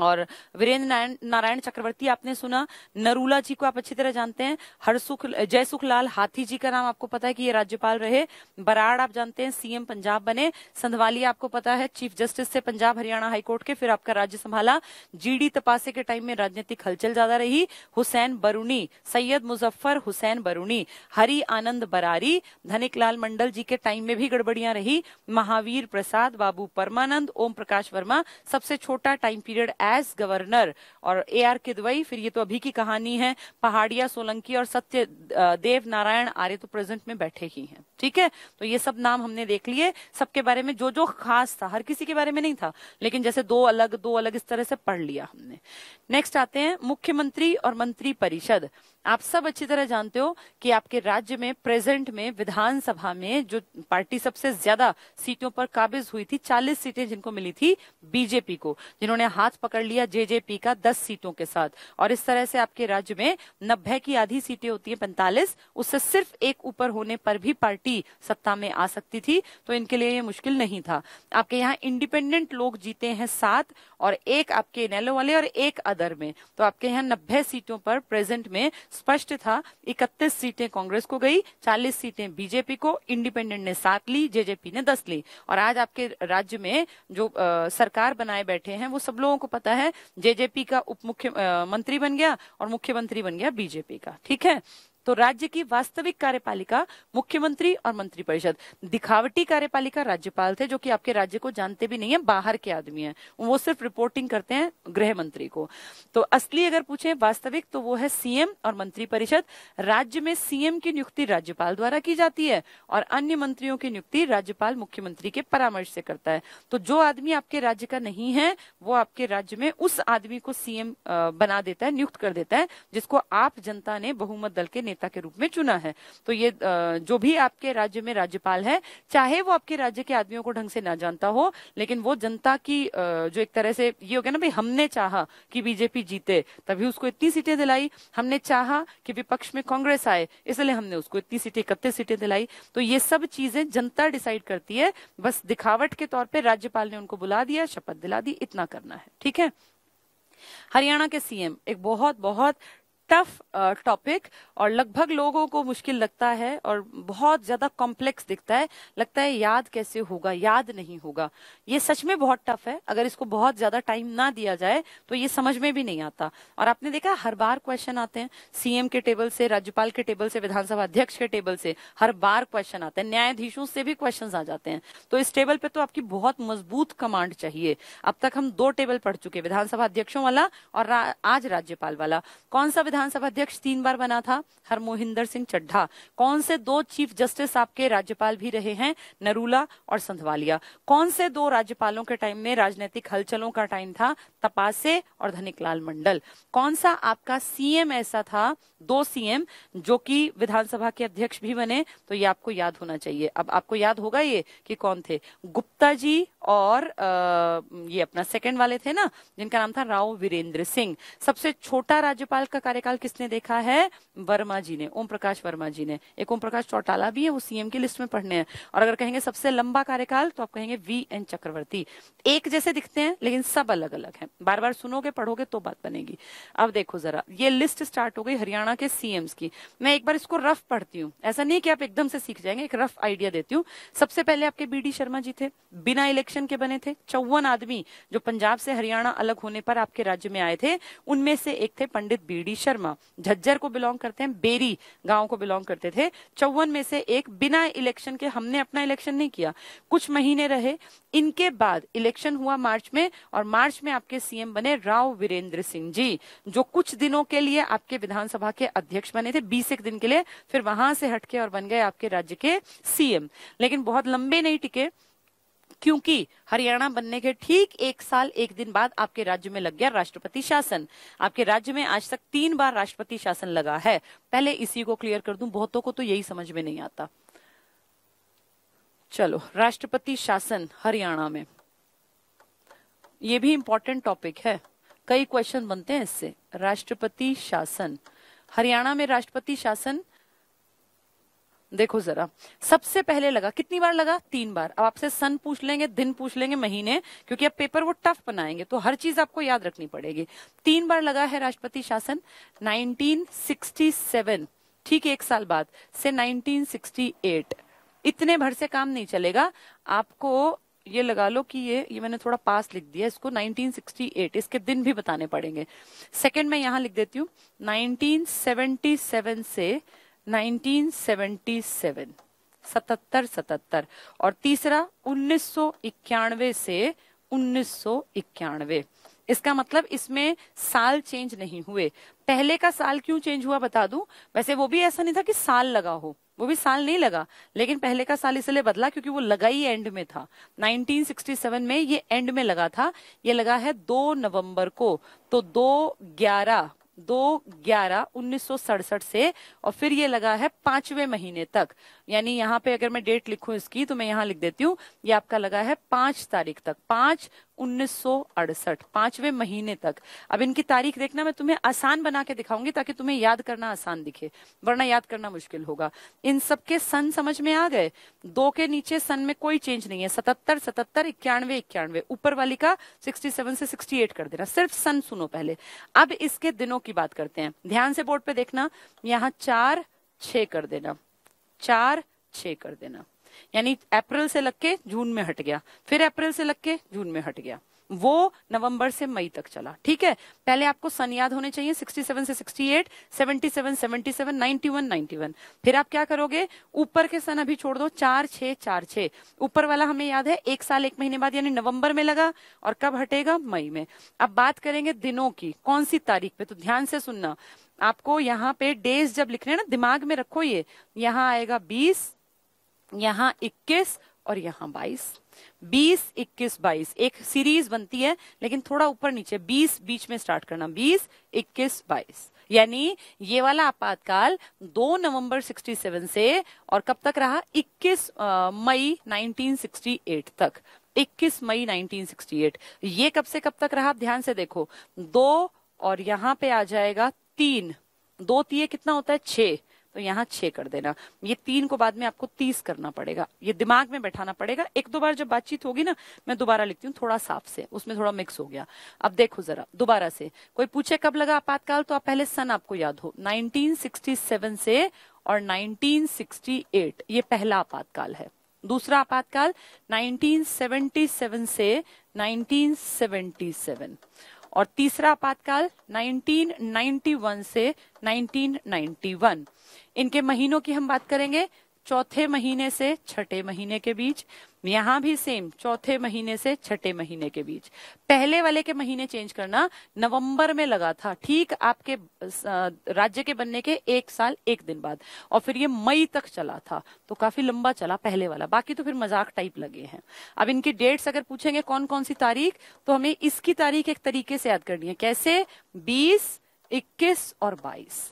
और वीरेंद्र नारायण चक्रवर्ती आपने सुना नरूला जी को आप अच्छी तरह जानते हैं हरसुख जयसुख लाल हाथी जी का नाम आपको पता है कि ये राज्यपाल रहे बराड़ आप जानते हैं सीएम पंजाब बने संधवाली आपको पता है चीफ जस्टिस से पंजाब हरियाणा हाईकोर्ट के फिर आपका राज्य संभाला जीडी तपासे के टाइम में राजनीतिक हलचल ज्यादा रही हुसैन बरूनी सैयद मुजफ्फर हुसैन बरूनी हरि आनंद बरारी धनिक लाल मंडल जी के टाइम में भी गड़बड़ियां रही महावीर प्रसाद बाबू परमानंद ओम प्रकाश वर्मा सबसे छोटा टाइम पीरियड एज गवर्नर और ए आर किदवई फिर ये तो अभी की कहानी है पहाड़िया सोलंकी और सत्य देव नारायण आर्य तो प्रेजेंट में बैठे ही हैं ठीक है तो ये सब नाम हमने देख लिए सबके बारे में जो जो खास था हर किसी के बारे में नहीं था लेकिन जैसे दो अलग दो अलग इस तरह से पढ़ लिया हमने नेक्स्ट आते हैं मुख्यमंत्री और मंत्री परिषद आप सब अच्छी तरह जानते हो कि आपके राज्य में प्रेजेंट में विधानसभा में जो पार्टी सबसे ज्यादा सीटों पर काबिज हुई थी चालीस सीटें जिनको मिली थी बीजेपी को जिन्होंने हाथ पकड़ लिया जेजेपी का दस सीटों के साथ और इस तरह से आपके राज्य में नब्बे की आधी सीटें होती है पैंतालीस उससे सिर्फ एक ऊपर होने पर भी पार्टी सत्ता में आ सकती थी तो इनके लिए ये मुश्किल नहीं था आपके यहाँ इंडिपेंडेंट लोग जीते हैं सात और एक आपके इनेलो वाले और एक अदर में तो आपके यहाँ नब्बे सीटों पर प्रेजेंट में स्पष्ट था 31 सीटें कांग्रेस को गई 40 सीटें बीजेपी को इंडिपेंडेंट ने सात ली जेजेपी ने दस ली और आज आपके राज्य में जो आ, सरकार बनाए बैठे हैं वो सब लोगों को पता है जेजेपी का उप मुख्य मंत्री बन गया और मुख्यमंत्री बन गया बीजेपी का ठीक है तो राज्य की वास्तविक कार्यपालिका मुख्यमंत्री और मंत्रिपरिषद दिखावटी कार्यपालिका राज्यपाल थे जो कि आपके राज्य को जानते भी नहीं है बाहर के आदमी है वो सिर्फ रिपोर्टिंग करते हैं गृह मंत्री को तो असली अगर पूछे वास्तविक तो वो है सीएम और मंत्रिपरिषद राज्य में सीएम की नियुक्ति राज्यपाल द्वारा की जाती है और अन्य मंत्रियों की नियुक्ति राज्यपाल मुख्यमंत्री के परामर्श से करता है तो जो आदमी आपके राज्य का नहीं है वो आपके राज्य में उस आदमी को सीएम बना देता है नियुक्त कर देता है जिसको आप जनता ने बहुमत दल के नेता नेता के रूप में चुना है तो ये जो भी आपके राज्य में राज्यपाल है चाहे वो आपके राज्य के आदमियों को ढंग से ना जानता हो लेकिन वो जनता की जो एक तरह से ये हो गया ना भाई हमने चाह कि बीजेपी जीते तभी उसको इतनी सीटें दिलाई हमने चाह कि विपक्ष में कांग्रेस आए इसलिए हमने उसको इतनी सीटें इकतीस सीटें दिलाई तो ये सब चीजें जनता डिसाइड करती है बस दिखावट के तौर पर राज्यपाल ने उनको बुला दिया शपथ दिला दी इतना करना है ठीक है हरियाणा के सीएम एक बहुत बहुत टफ टॉपिक uh, और लगभग लोगों को मुश्किल लगता है और बहुत ज्यादा कॉम्प्लेक्स दिखता है लगता है याद कैसे होगा याद नहीं होगा ये सच में बहुत टफ है अगर इसको बहुत ज्यादा टाइम ना दिया जाए तो ये समझ में भी नहीं आता और आपने देखा हर बार क्वेश्चन आते हैं सीएम के टेबल से राज्यपाल के टेबल से विधानसभा अध्यक्ष के टेबल से हर बार क्वेश्चन आते हैं न्यायाधीशों से भी क्वेश्चन आ जाते हैं तो इस टेबल पे तो आपकी बहुत मजबूत कमांड चाहिए अब तक हम दो टेबल पढ़ चुके विधानसभा अध्यक्षों वाला और आज राज्यपाल वाला कौन सा विधान विधानसभा अध्यक्ष तीन बार बना था हरमोहिंदर सिंह चड्ढा कौन से दो चीफ जस्टिस आपके राज्यपाल भी रहे हैं नरूला और संधवालिया कौन से दो राज्यपालों के टाइम में राजनीतिक हलचलों का टाइम था तपासे और लाल मंडल कौन सा आपका सीएम ऐसा था दो सीएम जो कि विधानसभा के अध्यक्ष भी बने तो ये आपको याद होना चाहिए अब आपको याद होगा ये कि कौन थे गुप्ता जी और आ, ये अपना सेकंड वाले थे ना जिनका नाम था राव वीरेंद्र सिंह सबसे छोटा राज्यपाल का कार्यकाल कार्यकाल किसने देखा है वर्मा जी ने ओम प्रकाश वर्मा जी ने एक ओम प्रकाश चौटाला भी है वो सीएम की लिस्ट में पढ़ने हैं और अगर कहेंगे सबसे लंबा कार्यकाल तो आप कहेंगे वी एन चक्रवर्ती एक जैसे दिखते हैं लेकिन सब अलग अलग है बार बार सुनोगे पढ़ोगे तो बात बनेगी अब देखो जरा ये लिस्ट स्टार्ट हो गई हरियाणा के सीएम्स की मैं एक बार इसको रफ पढ़ती हूँ ऐसा नहीं कि आप एकदम से सीख जाएंगे एक रफ आइडिया देती हूँ सबसे पहले आपके बी डी शर्मा जी थे बिना इलेक्शन के बने थे चौवन आदमी जो पंजाब से हरियाणा अलग होने पर आपके राज्य में आए थे उनमें से एक थे पंडित बी डी शर्मा शर्मा झज्जर को बिलोंग करते हैं बेरी गांव को बिलोंग करते थे चौवन में से एक बिना इलेक्शन के हमने अपना इलेक्शन नहीं किया कुछ महीने रहे इनके बाद इलेक्शन हुआ मार्च में और मार्च में आपके सीएम बने राव वीरेंद्र सिंह जी जो कुछ दिनों के लिए आपके विधानसभा के अध्यक्ष बने थे बीस एक दिन के लिए फिर वहां से हटके और बन गए आपके राज्य के सीएम लेकिन बहुत लंबे नहीं टिके क्योंकि हरियाणा बनने के ठीक एक साल एक दिन बाद आपके राज्य में लग गया राष्ट्रपति शासन आपके राज्य में आज तक तीन बार राष्ट्रपति शासन लगा है पहले इसी को क्लियर कर दूं बहुतों को तो यही समझ में नहीं आता चलो राष्ट्रपति शासन हरियाणा में ये भी इंपॉर्टेंट टॉपिक है कई क्वेश्चन बनते हैं इससे राष्ट्रपति शासन हरियाणा में राष्ट्रपति शासन देखो जरा सबसे पहले लगा कितनी बार लगा तीन बार अब आपसे सन पूछ लेंगे दिन पूछ लेंगे महीने क्योंकि अब पेपर वो टफ बनाएंगे तो हर चीज आपको याद रखनी पड़ेगी तीन बार लगा है राष्ट्रपति शासन 1967 ठीक एक साल बाद से 1968 इतने भर से काम नहीं चलेगा आपको ये लगा लो कि ये ये मैंने थोड़ा पास लिख दिया इसको 1968 इसके दिन भी बताने पड़ेंगे सेकंड मैं यहाँ लिख देती हूँ 1977 से 1977 सतहत्तर सतहत्तर और तीसरा उन्नीस से उन्नीस इसका मतलब इसमें साल चेंज नहीं हुए पहले का साल क्यों चेंज हुआ बता दूं वैसे वो भी ऐसा नहीं था कि साल लगा हो वो भी साल नहीं लगा लेकिन पहले का साल इसलिए बदला क्योंकि वो लगा ही एंड में था 1967 में ये एंड में लगा था ये लगा है दो नवंबर को तो दो ग्यारह दो ग्यारह उन्नीस से और फिर ये लगा है पांचवें महीने तक यानी यहाँ पे अगर मैं डेट लिखूं इसकी तो मैं यहाँ लिख देती हूँ ये आपका लगा है पांच तारीख तक पांच उन्नीस सौ अड़सठ पांचवे महीने तक अब इनकी तारीख देखना मैं तुम्हें आसान बना के दिखाऊंगी ताकि तुम्हें याद करना आसान दिखे वरना याद करना मुश्किल होगा इन सबके सन समझ में आ गए दो के नीचे सन में कोई चेंज नहीं है सतहत्तर सतहत्तर इक्यानवे इक्यानवे ऊपर वाली का सिक्सटी सेवन से सिक्सटी एट कर देना सिर्फ सन सुनो पहले अब इसके दिनों की बात करते हैं ध्यान से बोर्ड पे देखना यहाँ चार छ कर देना चार छ कर देना यानी अप्रैल से लग के जून में हट गया फिर अप्रैल से लग के जून में हट गया वो नवंबर से मई तक चला ठीक है पहले आपको सन याद होने चाहिए 67 से 68, 77, 77, 91, 91। फिर आप क्या करोगे ऊपर के सन अभी छोड़ दो चार छ चार छ ऊपर वाला हमें याद है एक साल एक महीने बाद यानी नवंबर में लगा और कब हटेगा मई में अब बात करेंगे दिनों की कौन सी तारीख पे तो ध्यान से सुनना आपको यहाँ पे डेज जब लिख रहे हैं ना दिमाग में रखो ये यहाँ आएगा बीस यहाँ इक्कीस और यहाँ बाईस बीस इक्कीस बाईस एक सीरीज बनती है लेकिन थोड़ा ऊपर नीचे बीस बीच में स्टार्ट करना बीस इक्कीस बाईस यानी ये वाला आपातकाल 2 नवंबर 67 से और कब तक रहा 21 मई 1968 तक 21 मई 1968 ये कब से कब तक रहा ध्यान से देखो दो और यहां पे आ जाएगा तीन दो तीय कितना होता है छे तो यहाँ छे कर देना ये तीन को बाद में आपको तीस करना पड़ेगा ये दिमाग में बैठाना पड़ेगा एक दो बार जब बातचीत होगी ना मैं दोबारा लिखती हूँ थोड़ा साफ से उसमें थोड़ा मिक्स हो गया अब देखो जरा दोबारा से कोई पूछे कब लगा आपातकाल तो आप पहले सन आपको याद हो नाइनटीन से और नाइनटीन ये पहला आपातकाल है दूसरा आपातकाल 1977 से 1977 और तीसरा आपातकाल 1991 से 1991 इनके महीनों की हम बात करेंगे चौथे महीने से छठे महीने के बीच यहां भी सेम चौथे महीने से छठे महीने के बीच पहले वाले के महीने चेंज करना नवंबर में लगा था ठीक आपके राज्य के बनने के एक साल एक दिन बाद और फिर ये मई तक चला था तो काफी लंबा चला पहले वाला बाकी तो फिर मजाक टाइप लगे हैं अब इनकी डेट्स अगर पूछेंगे कौन कौन सी तारीख तो हमें इसकी तारीख एक तरीके से याद करनी है कैसे बीस इक्कीस और बाईस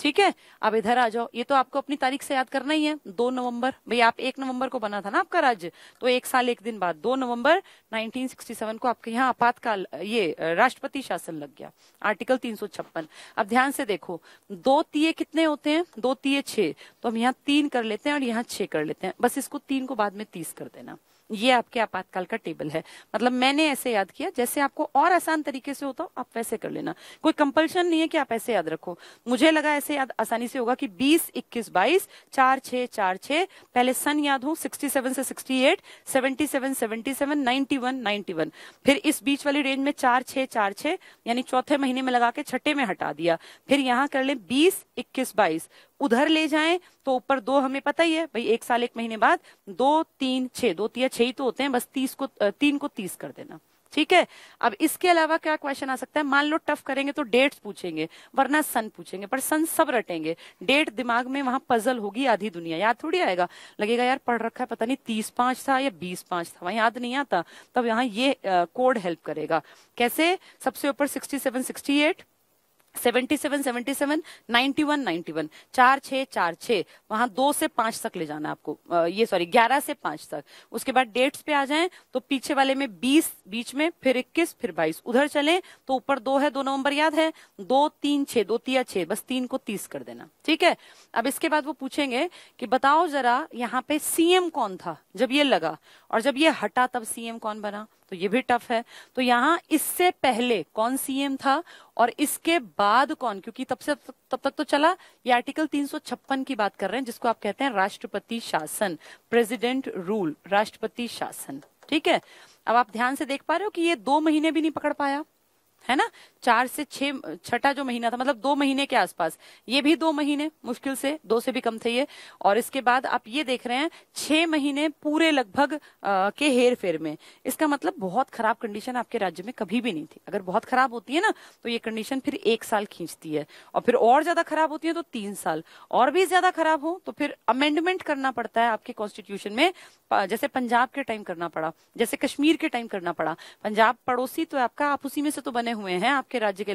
ठीक है अब इधर आ जाओ ये तो आपको अपनी तारीख से याद करना ही है दो नवंबर भाई आप एक नवंबर को बना था ना आपका राज्य तो एक साल एक दिन बाद दो नवंबर 1967 को आपके यहाँ आपातकाल ये राष्ट्रपति शासन लग गया आर्टिकल 356 अब ध्यान से देखो दो तीये कितने होते हैं दो तीये छे तो हम यहाँ तीन कर लेते हैं और यहाँ छह कर लेते हैं बस इसको तीन को बाद में तीस कर देना ये आपके आपातकाल का टेबल है मतलब मैंने ऐसे याद किया जैसे आपको और आसान तरीके से होता हो आप वैसे कर लेना कोई कंपल्शन नहीं है कि आप ऐसे याद रखो मुझे लगा ऐसे याद आसानी से होगा कि बीस इक्कीस बाईस चार छ चार छः पहले सन याद हो सिक्सटी सेवन से sixty eight 77 seven 91 seven ninety one ninety one फिर इस बीच वाली रेंज में चार छः चार छ यानी चौथे महीने में लगा के छठे में हटा दिया फिर यहाँ कर ले बीस इक्कीस बाईस उधर ले जाएं तो ऊपर दो हमें पता ही है भाई एक साल एक महीने बाद दो तीन छह दो तीन तो छह ही तो होते हैं बस तीस को तीन को तीस कर देना ठीक है अब इसके अलावा क्या क्वेश्चन आ सकता है मान लो टफ करेंगे तो डेट्स पूछेंगे वरना सन पूछेंगे पर सन सब रटेंगे डेट दिमाग में वहां पजल होगी आधी दुनिया याद थोड़ी आएगा लगेगा यार पढ़ रखा है पता नहीं तीस पांच था या बीस पांच था वहां याद नहीं आता तब यहाँ ये कोड हेल्प करेगा कैसे सबसे ऊपर sixty seven sixty eight seventy seven seventy seven ninety one ninety one चार छः चार छः वहां दो से पांच तक ले जाना आपको ये सॉरी ग्यारह से पांच तक उसके बाद डेट्स पे आ जाए तो पीछे वाले में बीस बीच में फिर इक्कीस फिर बाईस उधर चले तो ऊपर दो है दो नवंबर याद है दो तीन छः दो तीन छः बस तीन को तीस कर देना ठीक है अब इसके बाद वो पूछेंगे कि बताओ जरा यहाँ पे सीएम कौन था जब ये लगा और जब ये हटा तब सीएम कौन बना तो ये भी टफ है तो यहाँ इससे पहले कौन सीएम था और इसके बाद कौन क्योंकि तब से तब तक तो चला ये आर्टिकल 356 की बात कर रहे हैं जिसको आप कहते हैं राष्ट्रपति शासन प्रेसिडेंट रूल राष्ट्रपति शासन ठीक है अब आप ध्यान से देख पा रहे हो कि ये दो महीने भी नहीं पकड़ पाया है ना चार से छह छठा जो महीना था मतलब दो महीने के आसपास ये भी दो महीने मुश्किल से दो से भी कम थे ये और इसके बाद आप ये देख रहे हैं छह महीने पूरे लगभग के हेर फेर में इसका मतलब बहुत खराब कंडीशन आपके राज्य में कभी भी नहीं थी अगर बहुत खराब होती है ना तो ये कंडीशन फिर एक साल खींचती है और फिर और ज्यादा खराब होती है तो तीन साल और भी ज्यादा खराब हो तो फिर अमेंडमेंट करना पड़ता है आपके कॉन्स्टिट्यूशन में जैसे पंजाब के टाइम करना पड़ा जैसे कश्मीर के टाइम करना पड़ा पंजाब पड़ोसी तो आपका आप उसी में से तो बने बने हुए हैं आपके राज्य के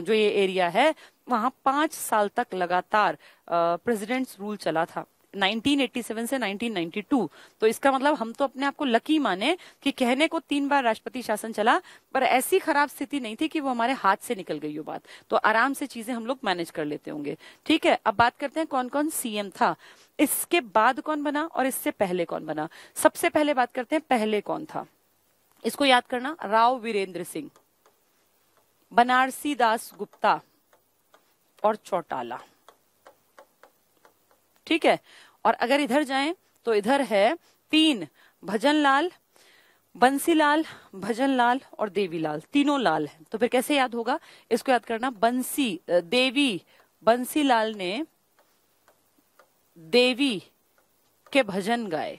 जो ये एरिया है वहां पांच साल तक लगातार प्रेसिडेंट्स रूल चला था 1987 से 1992 तो इसका मतलब हम तो अपने आप को लकी माने कि कहने को तीन बार राष्ट्रपति शासन चला पर ऐसी खराब स्थिति नहीं थी कि वो हमारे हाथ से निकल गई हो बात तो आराम से चीजें हम लोग मैनेज कर लेते होंगे ठीक है अब बात करते हैं कौन कौन सीएम था इसके बाद कौन बना और इससे पहले कौन बना सबसे पहले बात करते हैं पहले कौन था इसको याद करना राव वीरेंद्र सिंह बनारसी दास गुप्ता और चौटाला ठीक है और अगर इधर जाएं तो इधर है तीन भजनलाल बंसीलाल भजनलाल और देवीलाल तीनों लाल हैं तो फिर कैसे याद होगा इसको याद करना बंसी देवी बंसीलाल ने देवी के भजन गाए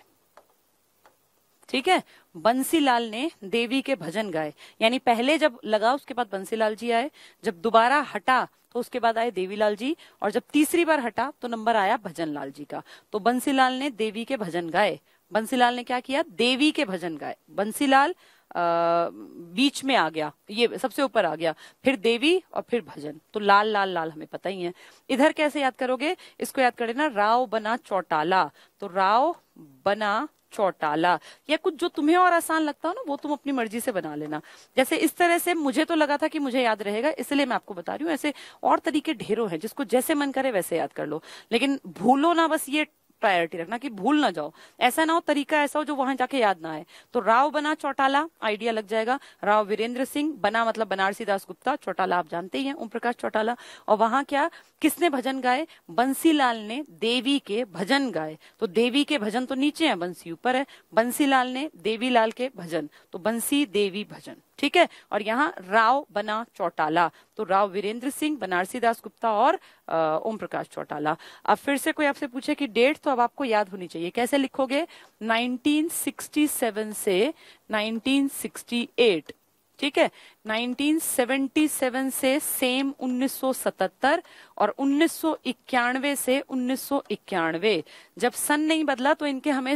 ठीक है बंसीलाल ने देवी के भजन गाए यानी पहले जब लगा उसके बाद बंसीलाल जी आए जब दोबारा हटा तो उसके बाद आए देवीलाल जी और जब तीसरी बार हटा तो नंबर आया भजन लाल जी का तो बंसीलाल ने देवी के भजन गाए बंसीलाल ने क्या किया देवी के भजन गाए बंसीलाल बीच में आ गया ये सबसे ऊपर आ गया फिर देवी और फिर भजन तो लाल लाल लाल हमें पता ही है इधर कैसे याद करोगे इसको याद कर लेना राव बना चौटाला तो राव बना चौटाला या कुछ जो तुम्हें और आसान लगता हो ना वो तुम अपनी मर्जी से बना लेना जैसे इस तरह से मुझे तो लगा था कि मुझे याद रहेगा इसलिए मैं आपको बता रही हूँ ऐसे और तरीके ढेरों हैं जिसको जैसे मन करे वैसे याद कर लो लेकिन भूलो ना बस ये प्रायोरिटी रखना कि भूल ना जाओ ऐसा ना हो तरीका ऐसा हो जो वहां जाके याद ना आए तो राव बना चौटाला आइडिया लग जाएगा राव वीरेंद्र सिंह बना मतलब बनारसी दास गुप्ता चौटाला आप जानते ही हैं ओम प्रकाश चौटाला और वहां क्या किसने भजन गाए बंसीलाल ने देवी के भजन गाए तो देवी के भजन तो नीचे है बंसी ऊपर है बंसीलाल ने देवीलाल के भजन तो बंसी देवी भजन ठीक है और यहाँ राव बना चौटाला तो राव वीरेंद्र सिंह बनारसी दास गुप्ता और ओम प्रकाश चौटाला अब फिर से कोई आपसे पूछे कि डेट तो अब आपको याद होनी चाहिए कैसे लिखोगे 1967 से 1968 ठीक है 1977 से सेम 1977 और 1991 से 1991 जब सन नहीं बदला तो इनके हमें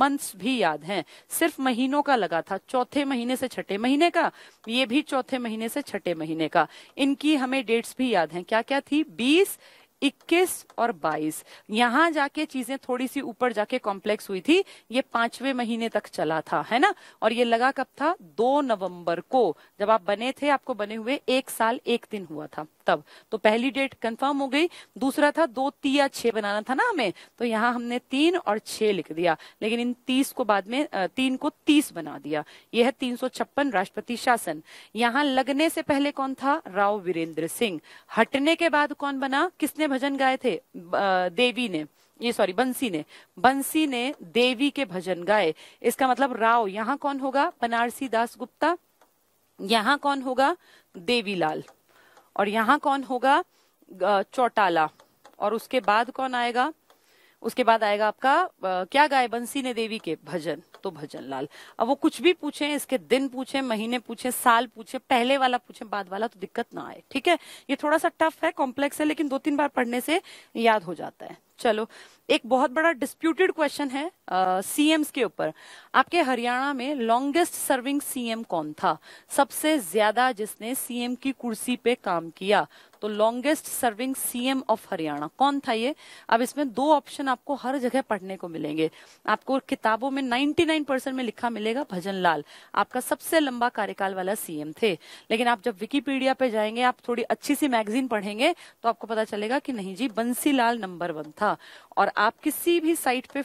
मंथ्स भी याद हैं सिर्फ महीनों का लगा था चौथे महीने से छठे महीने का ये भी चौथे महीने से छठे महीने का इनकी हमें डेट्स भी याद हैं क्या क्या थी 20 21 और 22 यहाँ जाके चीजें थोड़ी सी ऊपर जाके कॉम्प्लेक्स हुई थी ये पांचवे महीने तक चला था है ना और ये लगा कब था दो नवंबर को जब आप बने थे आपको बने हुए एक साल एक दिन हुआ था तब तो पहली डेट कंफर्म हो गई दूसरा था दो ती या छह बनाना था ना हमें तो यहाँ हमने तीन और छह लिख दिया लेकिन इन तीस को बाद में तीन को तीस बना दिया यह है तीन सौ छप्पन राष्ट्रपति शासन यहाँ लगने से पहले कौन था राव वीरेंद्र सिंह हटने के बाद कौन बना किसने भजन गाए थे देवी ने ये सॉरी बंसी ने बंसी ने देवी के भजन गाए इसका मतलब राव यहाँ कौन होगा बनारसी दास गुप्ता यहाँ कौन होगा देवीलाल और यहाँ कौन होगा चौटाला और उसके बाद कौन आएगा उसके बाद आएगा आपका क्या गाय बंसी ने देवी के भजन तो भजन लाल अब वो कुछ भी पूछे इसके दिन पूछे महीने पूछे साल पूछे पहले वाला पूछे बाद वाला तो दिक्कत ना आए ठीक है ये थोड़ा सा टफ है कॉम्प्लेक्स है लेकिन दो तीन बार पढ़ने से याद हो जाता है चलो एक बहुत बड़ा डिस्प्यूटेड क्वेश्चन है सीएम्स के ऊपर आपके हरियाणा में लॉन्गेस्ट सर्विंग सीएम कौन था सबसे ज्यादा जिसने सीएम की कुर्सी पे काम किया तो longest serving CM of Haryana कौन था ये अब इसमें दो ऑप्शन आपको हर जगह पढ़ने को मिलेंगे आपको किताबों में 99 परसेंट में लिखा मिलेगा भजन लाल आपका सबसे लंबा कार्यकाल वाला सीएम थे लेकिन आप जब विकीपीडिया पे जाएंगे आप थोड़ी अच्छी सी मैगजीन पढ़ेंगे तो आपको पता चलेगा कि नहीं जी बंसी लाल नंबर वन था था और आप किसी भी साइट पे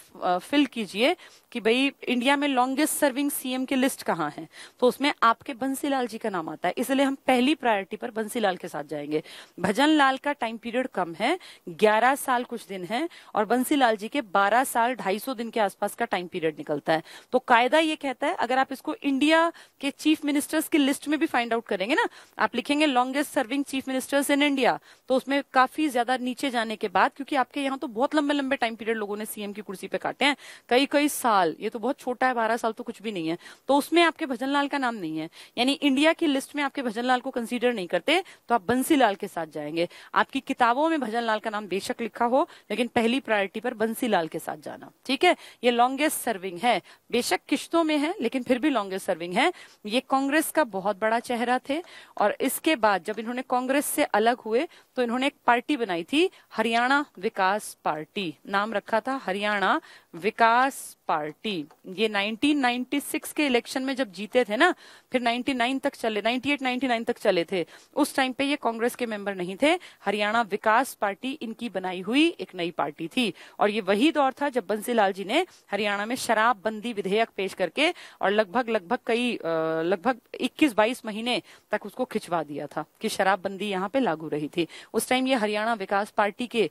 फिल कीजिए कि भाई इंडिया में लॉन्गेस्ट सर्विंग सीएम की लिस्ट कहाँ है तो उसमें आपके बंसीलाल जी का नाम आता है इसलिए हम पहली प्रायोरिटी पर बंसीलाल के साथ जाएंगे भजन लाल का टाइम पीरियड कम है ग्यारह साल कुछ दिन है और बंसीलाल जी के बारह साल ढाई दिन के आसपास का टाइम पीरियड निकलता है तो कायदा ये कहता है अगर आप इसको इंडिया के चीफ मिनिस्टर्स की लिस्ट में भी फाइंड आउट करेंगे ना आप लिखेंगे longest serving chief ministers in India तो उसमें काफी ज्यादा नीचे जाने के बाद क्योंकि आपके यहाँ तो बहुत लंबे लंबे टाइम पीरियड लोगों ने सीएम की कुर्सी पे काटे हैं कई कई साल साल ये तो बहुत छोटा है बारह साल तो कुछ भी नहीं है तो उसमें आपके भजन लाल का नाम नहीं है यानी इंडिया की लिस्ट में आपके भजन लाल को कंसिडर नहीं करते तो आप बंसी लाल के साथ जाएंगे आपकी किताबों में भजन लाल का नाम बेशक लिखा हो लेकिन पहली प्रायोरिटी पर बंसी लाल के साथ जाना ठीक है ये लॉन्गेस्ट सर्विंग है बेशक किश्तों में है लेकिन फिर भी लॉन्गेस्ट सर्विंग है ये कांग्रेस का बहुत बड़ा चेहरा थे और इसके बाद जब इन्होंने कांग्रेस से अलग हुए तो इन्होंने एक पार्टी बनाई थी हरियाणा विकास पार्टी नाम रखा था हरियाणा विकास पार्टी ये 1996 के इलेक्शन में जब जीते थे ना फिर 99 तक चले 98 99 तक चले थे उस टाइम पे ये कांग्रेस के मेंबर नहीं थे हरियाणा विकास पार्टी इनकी बनाई हुई एक नई पार्टी थी और ये वही दौर था जब बंसी लाल जी ने हरियाणा में शराबबंदी विधेयक पेश करके और लगभग लगभग कई लगभग इक्कीस बाईस महीने तक उसको खिंचवा दिया था कि शराबबंदी यहाँ पे लागू रही थी उस टाइम ये हरियाणा विकास पार्टी के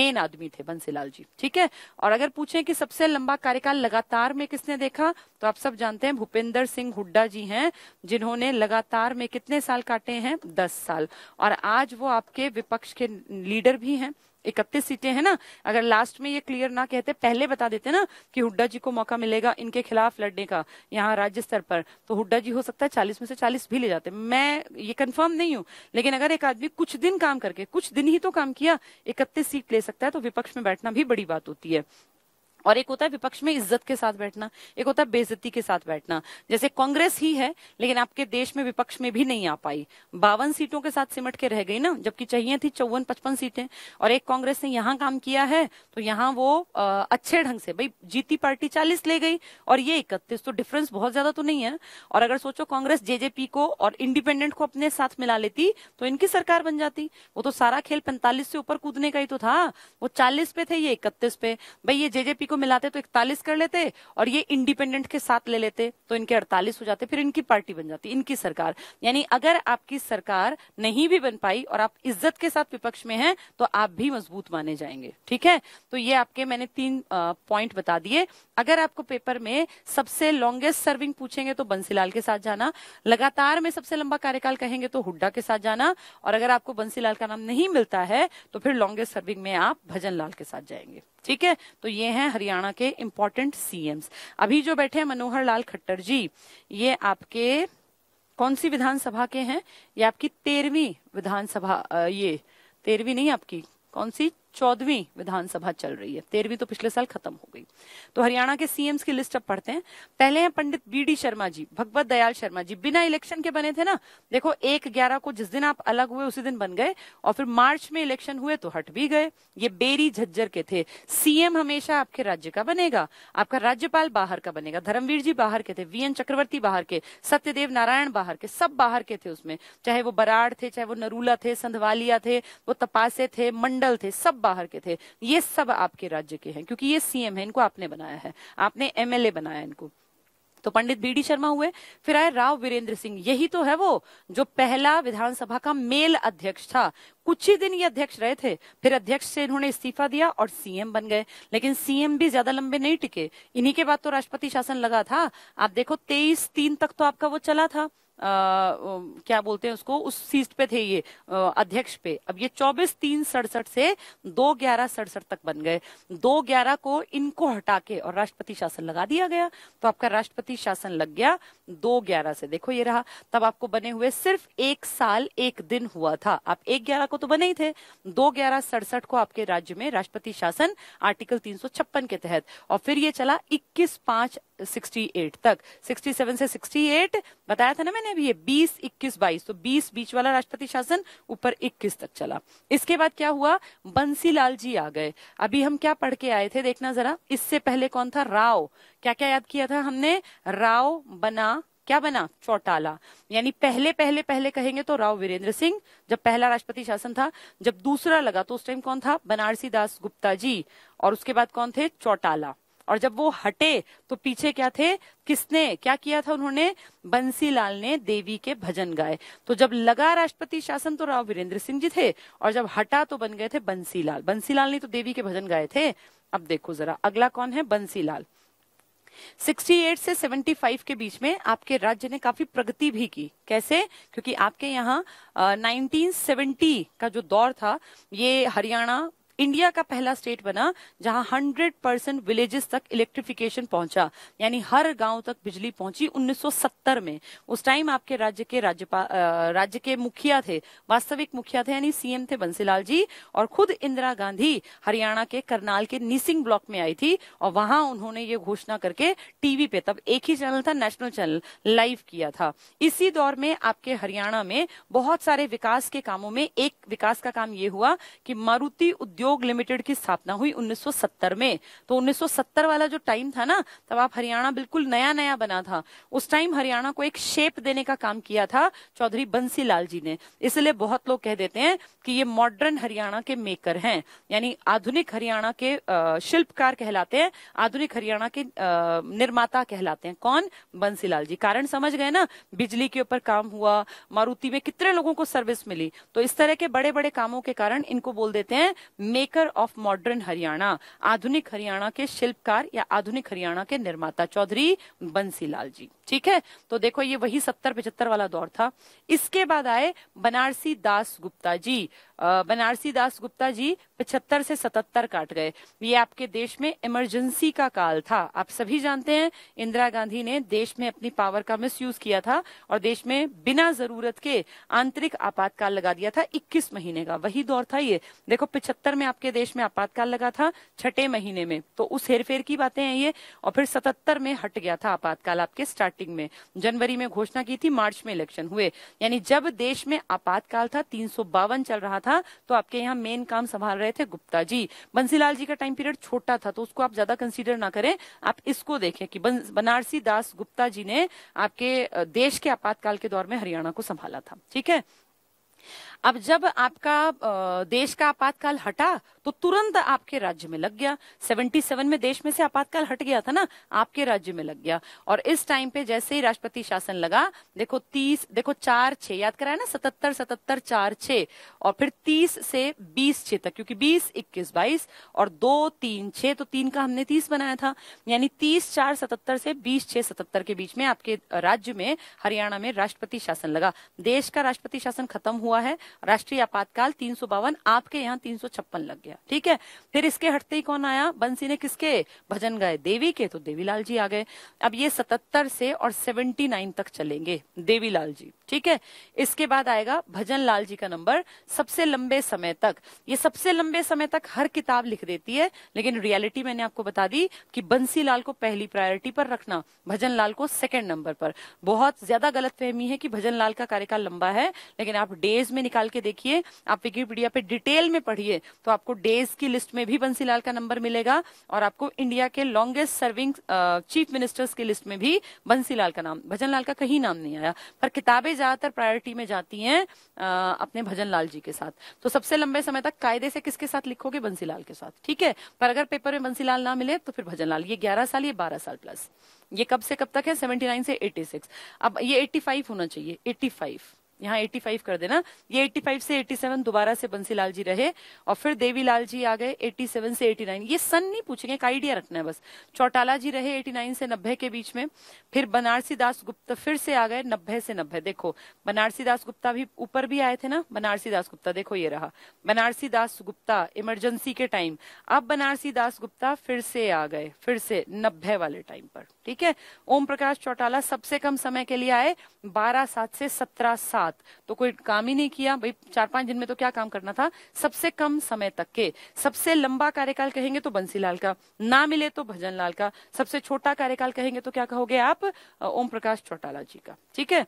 मेन आदमी थे बंसी लाल जी ठीक है और अगर पूछे कि सबसे लंबा कार्यकाल लगातार में किसने देखा तो आप सब जानते हैं भूपेंद्र सिंह हुड्डा जी हैं जिन्होंने लगातार में कितने साल काटे हैं दस साल और आज वो आपके विपक्ष के लीडर भी हैं इकतीस सीटें हैं ना अगर लास्ट में ये क्लियर ना कहते पहले बता देते ना कि हुड्डा जी को मौका मिलेगा इनके खिलाफ लड़ने का यहाँ राज्य स्तर पर तो हुड्डा जी हो सकता है चालीस में से चालीस भी ले जाते मैं ये कंफर्म नहीं हूँ लेकिन अगर एक आदमी कुछ दिन काम करके कुछ दिन ही तो काम किया इकतीस सीट ले सकता है तो विपक्ष में बैठना भी बड़ी बात होती है और एक होता है विपक्ष में इज्जत के साथ बैठना एक होता है बेजती के साथ बैठना जैसे कांग्रेस ही है लेकिन आपके देश में विपक्ष में भी नहीं आ पाई बावन सीटों के साथ सिमट के रह गई ना जबकि चाहिए थी चौवन पचपन सीटें और एक कांग्रेस ने यहाँ काम किया है तो यहाँ वो आ, अच्छे ढंग से भाई जीती पार्टी चालीस ले गई और ये इकतीस तो डिफरेंस बहुत ज्यादा तो नहीं है और अगर सोचो कांग्रेस जेजेपी को और इंडिपेंडेंट को अपने साथ मिला लेती तो इनकी सरकार बन जाती वो तो सारा खेल पैंतालीस से ऊपर कूदने का ही तो था वो चालीस पे थे ये इकतीस पे भाई ये जेजेपी को मिलाते तो इकतालीस कर लेते और ये इंडिपेंडेंट के साथ ले लेते तो इनके अड़तालीस हो जाते फिर इनकी पार्टी बन जाती इनकी सरकार यानी अगर आपकी सरकार नहीं भी बन पाई और आप इज्जत के साथ विपक्ष में हैं तो आप भी मजबूत माने जाएंगे ठीक है तो ये आपके मैंने तीन पॉइंट बता दिए अगर आपको पेपर में सबसे लॉन्गेस्ट सर्विंग पूछेंगे तो बंसीलाल के साथ जाना लगातार में सबसे लंबा कार्यकाल कहेंगे तो हुड्डा के साथ जाना और अगर आपको बंसीलाल का नाम नहीं मिलता है तो फिर लॉन्गेस्ट सर्विंग में आप भजन लाल के साथ जाएंगे ठीक है तो ये हैं हरियाणा के इम्पोर्टेंट सीएम्स अभी जो बैठे हैं मनोहर लाल खट्टर जी ये आपके कौन सी विधानसभा के हैं ये आपकी तेरहवीं विधानसभा ये तेरहवीं नहीं आपकी कौन सी चौदहवीं विधानसभा चल रही है तेरहवीं तो पिछले साल खत्म हो गई तो हरियाणा के सीएम्स की लिस्ट अब पढ़ते हैं पहले हैं पंडित बी डी शर्मा जी भगवत दयाल शर्मा जी बिना इलेक्शन के बने थे ना देखो एक ग्यारह को जिस दिन आप अलग हुए उसी दिन बन गए और फिर मार्च में इलेक्शन हुए तो हट भी गए ये बेरी झज्जर के थे सीएम हमेशा आपके राज्य का बनेगा आपका राज्यपाल बाहर का बनेगा धर्मवीर जी बाहर के थे एन चक्रवर्ती बाहर के सत्यदेव नारायण बाहर के सब बाहर के थे उसमें चाहे वो बराड़ थे चाहे वो नरूला थे संधवालिया थे वो तपासे थे मंडल थे सब बाहर के थे ये सब आपके राज्य के हैं क्योंकि ये सीएम है इनको आपने बनाया है आपने एमएलए बनाया इनको तो पंडित बी डी शर्मा हुए फिर आए राव वीरेंद्र सिंह यही तो है वो जो पहला विधानसभा का मेल अध्यक्ष था कुछ ही दिन ये अध्यक्ष रहे थे फिर अध्यक्ष से इन्होंने इस्तीफा दिया और सीएम बन गए लेकिन सीएम भी ज्यादा लंबे नहीं टिके इन्हीं के बाद तो राष्ट्रपति शासन लगा था आप देखो तेईस तीन तक तो आपका वो चला था आ, क्या बोलते हैं उसको उस सीट पे थे ये आ, अध्यक्ष पे अब ये चौबीस तीन सड़सठ से दो ग्यारह सड़सठ तक बन गए दो ग्यारह को इनको हटा के और राष्ट्रपति शासन लगा दिया गया तो आपका राष्ट्रपति शासन लग गया दो ग्यारह से देखो ये रहा तब आपको बने हुए सिर्फ एक साल एक दिन हुआ था आप एक ग्यारह को तो बने ही थे दो ग्यारह सड़सठ को आपके राज्य में राष्ट्रपति शासन आर्टिकल तीन के तहत और फिर ये चला इक्कीस पांच 68 तक 67 से 68 बताया था ना मैंने अभी ये 20 21 22 तो 20 बीच वाला राष्ट्रपति शासन ऊपर 21 तक चला इसके बाद क्या हुआ बंसी लाल जी आ गए अभी हम क्या पढ़ के आए थे देखना जरा इससे पहले कौन था राव क्या क्या याद किया था हमने राव बना क्या बना चौटाला यानी पहले पहले पहले कहेंगे तो राव वीरेंद्र सिंह जब पहला राष्ट्रपति शासन था जब दूसरा लगा तो उस टाइम कौन था बनारसी दास गुप्ता जी और उसके बाद कौन थे चौटाला और जब वो हटे तो पीछे क्या थे किसने क्या किया था उन्होंने बंसीलाल ने देवी के भजन गाए तो जब लगा राष्ट्रपति शासन तो राव वीरेंद्र सिंह जी थे और जब हटा तो बन गए थे बंसीलाल बंसीलाल ने तो देवी के भजन गाए थे अब देखो जरा अगला कौन है बंसीलाल 68 से 75 के बीच में आपके राज्य ने काफी प्रगति भी की कैसे क्योंकि आपके यहाँ 1970 का जो दौर था ये हरियाणा इंडिया का पहला स्टेट बना जहां 100 परसेंट विलेजेस तक इलेक्ट्रिफिकेशन पहुंचा यानी हर गांव तक बिजली पहुंची 1970 में उस टाइम आपके राज्य के राज्यपाल राज्य के मुखिया थे वास्तविक मुखिया थे यानी सीएम थे बंसीलाल जी और खुद इंदिरा गांधी हरियाणा के करनाल के निसिंग ब्लॉक में आई थी और वहां उन्होंने ये घोषणा करके टीवी पे तब एक ही चैनल था नेशनल चैनल लाइव किया था इसी दौर में आपके हरियाणा में बहुत सारे विकास के कामों में एक विकास का काम ये हुआ कि मारुति उद्योग उद्योग लिमिटेड की स्थापना हुई 1970 में तो 1970 वाला जो टाइम था ना तब आप हरियाणा बिल्कुल नया नया बना था उस टाइम हरियाणा को एक शेप देने का काम किया था चौधरी बंसी लाल जी ने इसलिए बहुत लोग कह देते हैं कि ये मॉडर्न हरियाणा के मेकर हैं यानी आधुनिक हरियाणा के शिल्पकार कहलाते हैं आधुनिक हरियाणा के निर्माता कहलाते हैं कौन बंसी जी कारण समझ गए ना बिजली के ऊपर काम हुआ मारुति में कितने लोगों को सर्विस मिली तो इस तरह के बड़े बड़े कामों के कारण इनको बोल देते हैं मेकर ऑफ मॉडर्न हरियाणा आधुनिक हरियाणा के शिल्पकार या आधुनिक हरियाणा के निर्माता चौधरी बंसीलाल जी ठीक है तो देखो ये वही सत्तर पचहत्तर वाला दौर था इसके बाद आए बनारसी दास गुप्ता जी बनारसी दास गुप्ता जी पचहत्तर से सतहत्तर काट गए ये आपके देश में इमरजेंसी का काल था आप सभी जानते हैं इंदिरा गांधी ने देश में अपनी पावर का यूज किया था और देश में बिना जरूरत के आंतरिक आपातकाल लगा दिया था 21 महीने का वही दौर था ये देखो पिछहत्तर में आपके देश में आपातकाल लगा था छठे महीने में तो उस हेरफेर की बातें हैं ये और फिर सतहत्तर में हट गया था आपातकाल आपके स्टार्टिंग में जनवरी में घोषणा की थी मार्च में इलेक्शन हुए यानी जब देश में आपातकाल था तीन चल रहा था था तो आपके यहाँ मेन काम संभाल रहे थे गुप्ता जी बंसीलाल जी का टाइम पीरियड छोटा था तो उसको आप ज्यादा कंसिडर ना करें आप इसको देखें कि बनारसी दास गुप्ता जी ने आपके देश के आपातकाल के दौर में हरियाणा को संभाला था ठीक है अब जब आपका देश का आपातकाल हटा तो तुरंत आपके राज्य में लग गया 77 में देश में से आपातकाल हट गया था ना आपके राज्य में लग गया और इस टाइम पे जैसे ही राष्ट्रपति शासन लगा देखो 30 देखो चार छह याद कराया ना सतहत्तर सतहत्तर चार छ और फिर 30 से 20 छह तक क्योंकि 20 21 22 और दो तीन छह तो तीन का हमने 30 बनाया था यानी तीस चार सतहत्तर से बीस छह सतहत्तर के बीच में आपके राज्य में हरियाणा में राष्ट्रपति शासन लगा देश का राष्ट्रपति शासन खत्म हुआ है राष्ट्रीय आपातकाल तीन सौ बावन आपके यहाँ तीन सौ छप्पन लग गया ठीक है फिर इसके हटते ही कौन आया बंसी ने किसके भजन गाए देवी के तो देवीलाल जी आ गए अब ये सतहत्तर से और सेवेंटी नाइन तक चलेंगे देवीलाल जी ठीक है इसके बाद आएगा भजन लाल जी का नंबर सबसे लंबे समय तक ये सबसे लंबे समय तक हर किताब लिख देती है लेकिन रियलिटी मैंने आपको बता दी कि बंसी लाल को पहली प्रायोरिटी पर रखना भजन लाल को सेकेंड नंबर पर बहुत ज्यादा गलत फहमी है कि भजन लाल का कार्यकाल लंबा है लेकिन आप डेज में निकाल निकाल के देखिए आप विकीपीडिया पे डिटेल में पढ़िए तो आपको डेज की लिस्ट में भी बंसीलाल का नंबर मिलेगा और आपको इंडिया के लॉन्गेस्ट सर्विंग चीफ मिनिस्टर्स की लिस्ट में भी बंसीलाल का नाम भजन का कहीं नाम नहीं आया पर किताबें ज्यादातर प्रायोरिटी में जाती हैं अपने भजन जी के साथ तो सबसे लंबे समय तक कायदे से किसके साथ लिखोगे बंसीलाल के साथ ठीक है पर अगर पेपर में बंसीलाल ना मिले तो फिर भजन ये ग्यारह साल ये बारह साल प्लस ये कब से कब तक है सेवेंटी नाइन से एट्टी सिक्स अब ये एट्टी फाइव होना चाहिए एट्टी फाइव यहाँ 85 कर देना ये 85 से 87 दोबारा से बंसीलाल जी रहे और फिर देवीलाल जी आ गए 87 से 89 ये सन नहीं पूछेंगे एक आइडिया रखना है बस चौटाला जी रहे 89 से 90 के बीच में फिर बनारसी दास गुप्ता फिर से आ गए 90 से 90 देखो बनारसी दास गुप्ता भी ऊपर भी आए थे ना बनारसी दास गुप्ता देखो ये रहा बनारसी दास गुप्ता इमरजेंसी के टाइम अब बनारसी दास गुप्ता फिर से आ गए फिर से नब्बे वाले टाइम पर ठीक है ओम प्रकाश चौटाला सबसे कम समय के लिए आए बारह सात से सत्रह सात साथ तो कोई काम ही नहीं किया भाई चार पांच दिन में तो क्या काम करना था सबसे कम समय तक के सबसे लंबा कार्यकाल कहेंगे तो बंसीलाल का ना मिले तो भजन लाल का सबसे छोटा कार्यकाल कहेंगे तो क्या कहोगे आप ओम प्रकाश चौटाला जी का ठीक है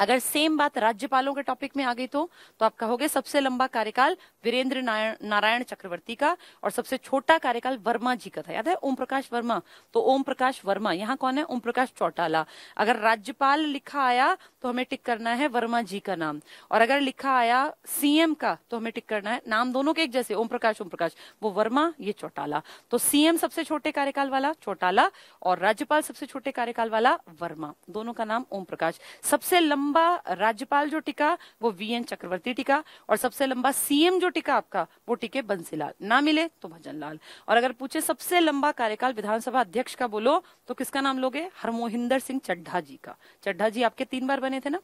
अगर सेम बात राज्यपालों के टॉपिक में आ गई तो तो आप कहोगे सबसे लंबा कार्यकाल वीरेंद्र नारायण चक्रवर्ती का और सबसे छोटा कार्यकाल वर्मा जी का था याद है ओम प्रकाश वर्मा तो ओम प्रकाश वर्मा यहाँ कौन है ओम प्रकाश चौटाला अगर राज्यपाल लिखा आया तो हमें टिक करना है वर्मा जी का नाम और अगर लिखा आया सीएम का तो हमें टिक करना है नाम दोनों के एक जैसे ओम प्रकाश ओम प्रकाश वो वर्मा ये चौटाला तो सीएम सबसे छोटे कार्यकाल वाला चौटाला और राज्यपाल सबसे छोटे कार्यकाल वाला वर्मा दोनों का नाम ओम प्रकाश सबसे लंबा लंबा राज्यपाल जो टिका वो वी एन चक्रवर्ती टिका और सबसे लंबा सीएम जो टिका आपका वो टिके बंसीलाल ना मिले तो भजन लाल और अगर पूछे सबसे लंबा कार्यकाल विधानसभा अध्यक्ष का बोलो तो किसका नाम लोगे हरमोहिंदर सिंह चड्ढा जी का चड्ढा जी आपके तीन बार बने थे ना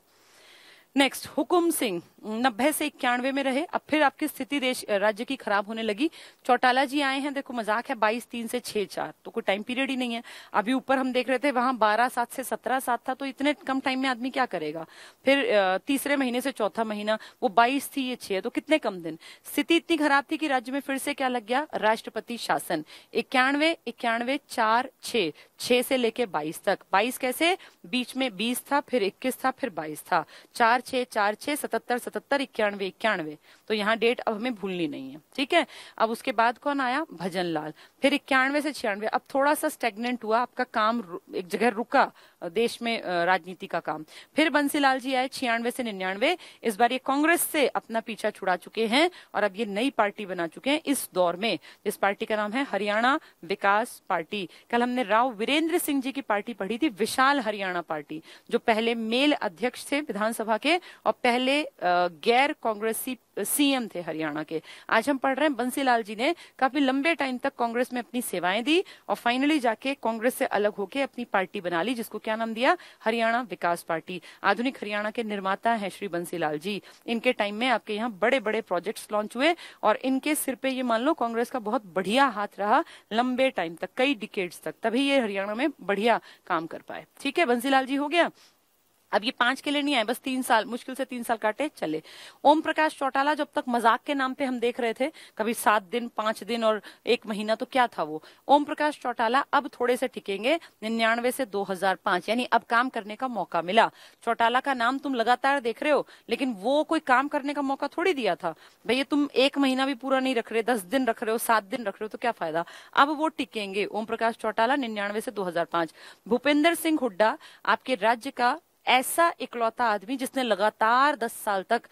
नेक्स्ट हुकुम सिंह नब्बे से इक्यानवे में रहे अब फिर आपकी स्थिति देश राज्य की खराब होने लगी चौटाला जी आए हैं देखो मजाक है बाईस तीन से छह चार तो कोई टाइम पीरियड ही नहीं है अभी ऊपर हम देख रहे थे वहां बारह सात से सत्रह सात था तो इतने कम टाइम में आदमी क्या करेगा फिर तीसरे महीने से चौथा महीना वो बाईस थी ये छह तो कितने कम दिन स्थिति इतनी खराब थी कि राज्य में फिर से क्या लग गया राष्ट्रपति शासन इक्यानवे इक्यानवे चार छह छह से लेके बाईस तक बाईस कैसे बीच में बीस था फिर इक्कीस था फिर बाईस था चार छः चार छः सतहत्तर सतहत्तर इक्यानवे इक्यानवे तो यहाँ डेट अब हमें भूलनी नहीं है ठीक है अब उसके बाद कौन आया भजन लाल फिर इक्यानवे से छियानवे अब थोड़ा सा स्टेगनेंट हुआ आपका काम एक जगह रुका देश में राजनीति का काम फिर बंसीलाल जी आए छियानवे से निन्यानवे इस बार ये कांग्रेस से अपना पीछा छुड़ा चुके हैं और अब ये नई पार्टी बना चुके हैं इस दौर में इस पार्टी का नाम है हरियाणा विकास पार्टी कल हमने राव वीरेंद्र सिंह जी की पार्टी पढ़ी थी विशाल हरियाणा पार्टी जो पहले मेल अध्यक्ष थे विधानसभा के और पहले गैर कांग्रेसी सीएम थे हरियाणा के आज हम पढ़ रहे हैं बंसीलाल जी ने काफी लंबे टाइम तक कांग्रेस में अपनी सेवाएं दी और फाइनली जाके कांग्रेस से अलग होके अपनी पार्टी बना ली जिसको क्या नाम दिया हरियाणा विकास पार्टी आधुनिक हरियाणा के निर्माता है श्री बंसीलाल जी इनके टाइम में आपके यहाँ बड़े बड़े प्रोजेक्ट लॉन्च हुए और इनके सिर पे ये मान लो कांग्रेस का बहुत बढ़िया हाथ रहा लंबे टाइम तक कई डिकेट्स तक तभी ये हरियाणा में बढ़िया काम कर पाए ठीक है बंसीलाल जी हो गया अब ये पांच के लिए नहीं आए बस तीन साल मुश्किल से तीन साल काटे चले ओम प्रकाश चौटाला जब तक मजाक के नाम पे हम देख रहे थे कभी सात दिन पांच दिन और एक महीना तो क्या था वो ओम प्रकाश चौटाला अब थोड़े से टिकेंगे निन्यानवे से 2005 यानी अब काम करने का मौका मिला चौटाला का नाम तुम लगातार देख रहे हो लेकिन वो कोई काम करने का मौका थोड़ी दिया था भैया तुम एक महीना भी पूरा नहीं रख रहे दस दिन रख रहे हो सात दिन रख रहे हो तो क्या फायदा अब वो टिकेंगे ओम प्रकाश चौटाला निन्यानवे से दो भूपेंद्र सिंह हुड्डा आपके राज्य का ऐसा इकलौता आदमी जिसने लगातार दस साल तक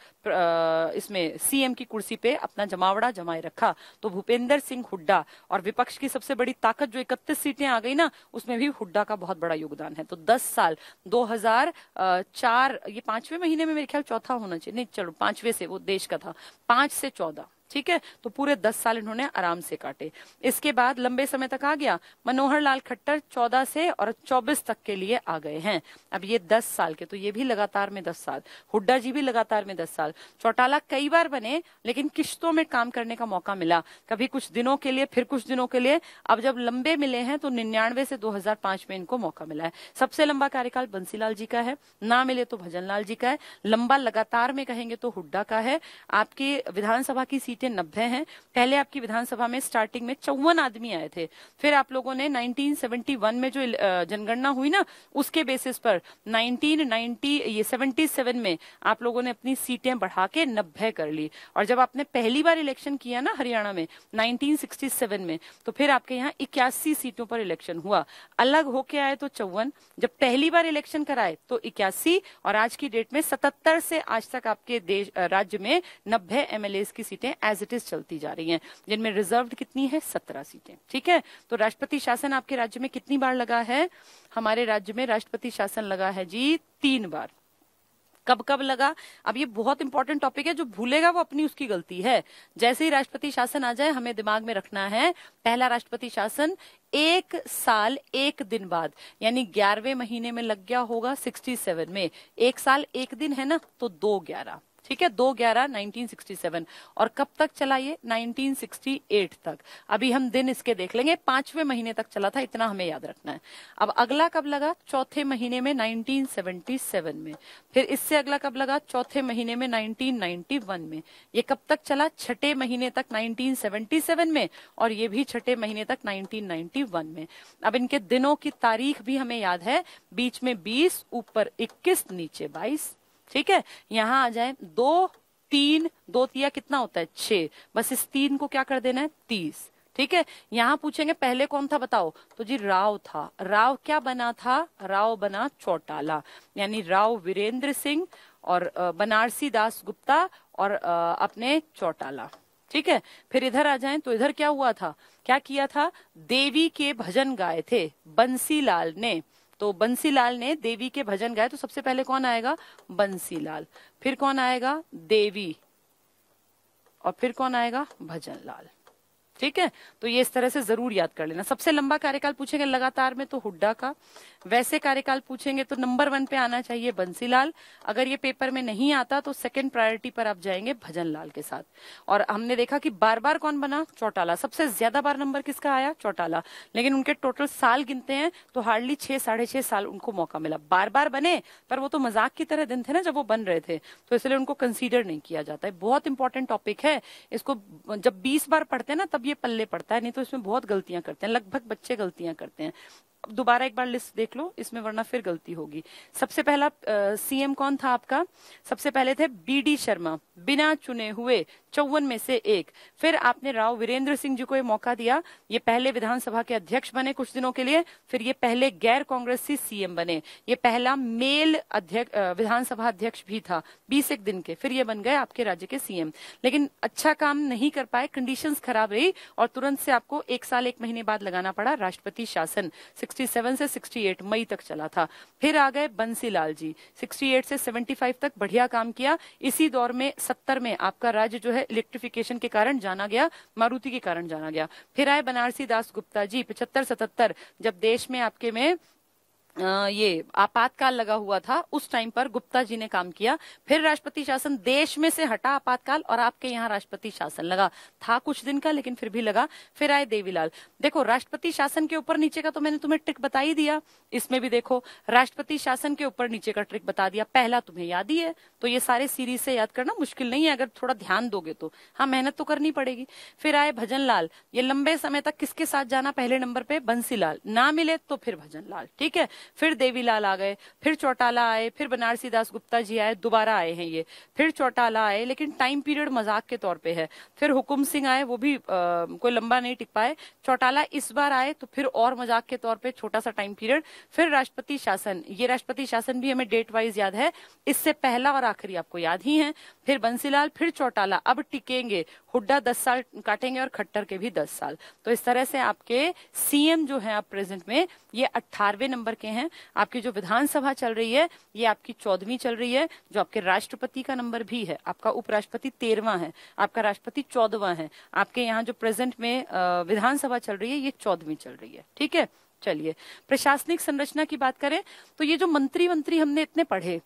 इसमें सीएम की कुर्सी पे अपना जमावड़ा जमाए रखा तो भूपेंद्र सिंह हुड्डा और विपक्ष की सबसे बड़ी ताकत जो इकतीस सीटें आ गई ना उसमें भी हुड्डा का बहुत बड़ा योगदान है तो दस साल दो हजार चार ये पांचवें महीने में मेरे ख्याल चौथा होना चाहिए नहीं चलो पांचवे से वो देश का था पांच से चौदह ठीक है तो पूरे दस साल इन्होंने आराम से काटे इसके बाद लंबे समय तक आ गया मनोहर लाल खट्टर चौदह से और चौबीस तक के लिए आ गए हैं अब ये दस साल के तो ये भी लगातार में दस साल हुड्डा जी भी लगातार में दस साल चौटाला कई बार बने लेकिन किश्तों में काम करने का मौका मिला कभी कुछ दिनों के लिए फिर कुछ दिनों के लिए अब जब लंबे मिले हैं तो निन्यानवे से दो में इनको मौका मिला है सबसे लंबा कार्यकाल बंसीलाल जी का है ना मिले तो भजनलाल जी का है लंबा लगातार में कहेंगे तो हुड्डा का है आपकी विधानसभा की सीट सीटें नब्बे हैं पहले आपकी विधानसभा में स्टार्टिंग में चौवन आदमी आए थे फिर आप लोगों ने 1971 में जो जनगणना हुई ना उसके बेसिस पर 1990 ये 77 में आप लोगों ने अपनी सीटें बढ़ा के नब्बे कर ली और जब आपने पहली बार इलेक्शन किया ना हरियाणा में नाइनटीन में तो फिर आपके यहाँ इक्यासी सीटों पर इलेक्शन हुआ अलग होके आए तो चौवन जब पहली बार इलेक्शन कराए तो इक्यासी और आज की डेट में सतहत्तर से आज तक आपके देश राज्य में नब्बे एमएलए की सीटें एज इट इज चलती जा रही है जिनमें रिजर्व कितनी है सत्रह सीटें ठीक है तो राष्ट्रपति शासन आपके राज्य में कितनी बार लगा है हमारे राज्य में राष्ट्रपति शासन लगा है जी तीन बार कब कब लगा अब ये बहुत इंपॉर्टेंट टॉपिक है जो भूलेगा वो अपनी उसकी गलती है जैसे ही राष्ट्रपति शासन आ जाए हमें दिमाग में रखना है पहला राष्ट्रपति शासन एक साल एक दिन बाद यानी ग्यारहवें महीने में लग गया होगा सिक्सटी सेवन में एक साल एक दिन है ना तो दो ग्यारह ठीक है दो ग्यारह नाइनटीन और कब तक चला ये 1968 तक अभी हम दिन इसके देख लेंगे पांचवें महीने तक चला था इतना हमें याद रखना है अब अगला कब लगा चौथे महीने में 1977 में फिर इससे अगला कब लगा चौथे महीने में 1991 में ये कब तक चला छठे महीने तक 1977 में और ये भी छठे महीने तक 1991 में अब इनके दिनों की तारीख भी हमें याद है बीच में 20 ऊपर 21 नीचे 22 ठीक है यहाँ आ जाए दो तीन दो तिया कितना होता है छ बस इस तीन को क्या कर देना है तीस ठीक है यहाँ पूछेंगे पहले कौन था बताओ तो जी राव था राव क्या बना था राव बना चौटाला यानी राव वीरेंद्र सिंह और बनारसी दास गुप्ता और अपने चौटाला ठीक है फिर इधर आ जाएं तो इधर क्या हुआ था क्या किया था देवी के भजन गाए थे बंसीलाल ने तो बंसीलाल ने देवी के भजन गाए तो सबसे पहले कौन आएगा बंसीलाल फिर कौन आएगा देवी और फिर कौन आएगा भजन लाल ठीक है तो ये इस तरह से जरूर याद कर लेना सबसे लंबा कार्यकाल पूछेंगे लगातार में तो हुड्डा का वैसे कार्यकाल पूछेंगे तो नंबर वन पे आना चाहिए बंसीलाल अगर ये पेपर में नहीं आता तो सेकंड प्रायोरिटी पर आप जाएंगे भजन लाल के साथ और हमने देखा कि बार बार कौन बना चौटाला सबसे ज्यादा बार नंबर किसका आया चौटाला लेकिन उनके टोटल साल गिनते हैं तो हार्डली छह साढ़े छह साल उनको मौका मिला बार बार बने पर वो तो मजाक की तरह दिन थे ना जब वो बन रहे थे तो इसलिए उनको कंसीडर नहीं किया जाता है बहुत इंपॉर्टेंट टॉपिक है इसको जब बीस बार पढ़ते हैं ना तब ये ये पल्ले पड़ता है नहीं तो इसमें बहुत गलतियां करते हैं लगभग बच्चे गलतियां करते हैं दोबारा एक बार लिस्ट देख लो इसमें वरना फिर गलती होगी सबसे पहला सीएम कौन था आपका सबसे पहले थे बीडी शर्मा बिना चुने हुए चौवन में से एक फिर आपने राव वीरेंद्र सिंह जी को ये मौका दिया ये पहले विधानसभा के अध्यक्ष बने कुछ दिनों के लिए फिर ये पहले गैर कांग्रेसी सीएम बने ये पहला मेल अध्यक्ष विधानसभा अध्यक्ष भी था बीस एक दिन के फिर ये बन गए आपके राज्य के सीएम लेकिन अच्छा काम नहीं कर पाए कंडीशन खराब रही और तुरंत से आपको एक साल एक महीने बाद लगाना पड़ा राष्ट्रपति शासन 67 से 68 मई तक चला था फिर आ गए बंसीलाल जी 68 से 75 तक बढ़िया काम किया इसी दौर में 70 में आपका राज्य जो है इलेक्ट्रिफिकेशन के कारण जाना गया मारुति के कारण जाना गया फिर आए बनारसी दास गुप्ता जी पिछहत्तर सतहत्तर जब देश में आपके में ये आपातकाल लगा हुआ था उस टाइम पर गुप्ता जी ने काम किया फिर राष्ट्रपति शासन देश में से हटा आपातकाल और आपके यहाँ राष्ट्रपति शासन लगा था कुछ दिन का लेकिन फिर भी लगा फिर आए देवीलाल देखो राष्ट्रपति शासन के ऊपर नीचे का तो मैंने तुम्हें ट्रिक बता ही दिया इसमें भी देखो राष्ट्रपति शासन के ऊपर नीचे का ट्रिक बता दिया पहला तुम्हें याद ही है तो ये सारे सीरीज से याद करना मुश्किल नहीं है अगर थोड़ा ध्यान दोगे तो हाँ मेहनत तो करनी पड़ेगी फिर आए भजन लाल ये लंबे समय तक किसके साथ जाना पहले नंबर पे बंसीलाल ना मिले तो फिर भजन लाल ठीक है फिर देवीलाल आ गए फिर चौटाला आए फिर बनारसी दास गुप्ता जी आए दोबारा आए हैं ये फिर चौटाला आए लेकिन टाइम पीरियड मजाक के तौर पे है फिर हुकुम सिंह आए वो भी आ, कोई लंबा नहीं टिक पाए चौटाला इस बार आए तो फिर और मजाक के तौर पर छोटा सा टाइम पीरियड फिर राष्ट्रपति शासन ये राष्ट्रपति शासन भी हमें डेट वाइज याद है इससे पहला और आखिरी आपको याद ही है फिर बंसीलाल फिर चौटाला अब टिकेंगे हुड्डा दस साल काटेंगे और खट्टर के भी दस साल तो इस तरह से आपके सीएम जो है आप प्रेजेंट में ये अट्ठारवे नंबर के हैं आपकी जो विधानसभा चल रही है ये आपकी चौदहवीं चल रही है जो आपके राष्ट्रपति का नंबर भी है आपका उपराष्ट्रपति तेरहवा है आपका राष्ट्रपति चौदवा है आपके यहाँ जो प्रेजेंट में विधानसभा चल रही है ये चौदहवीं चल रही है ठीक है चलिए प्रशासनिक संरचना की बात करें तो ये जो मंत्री मंत्री हमने इतने पढ़े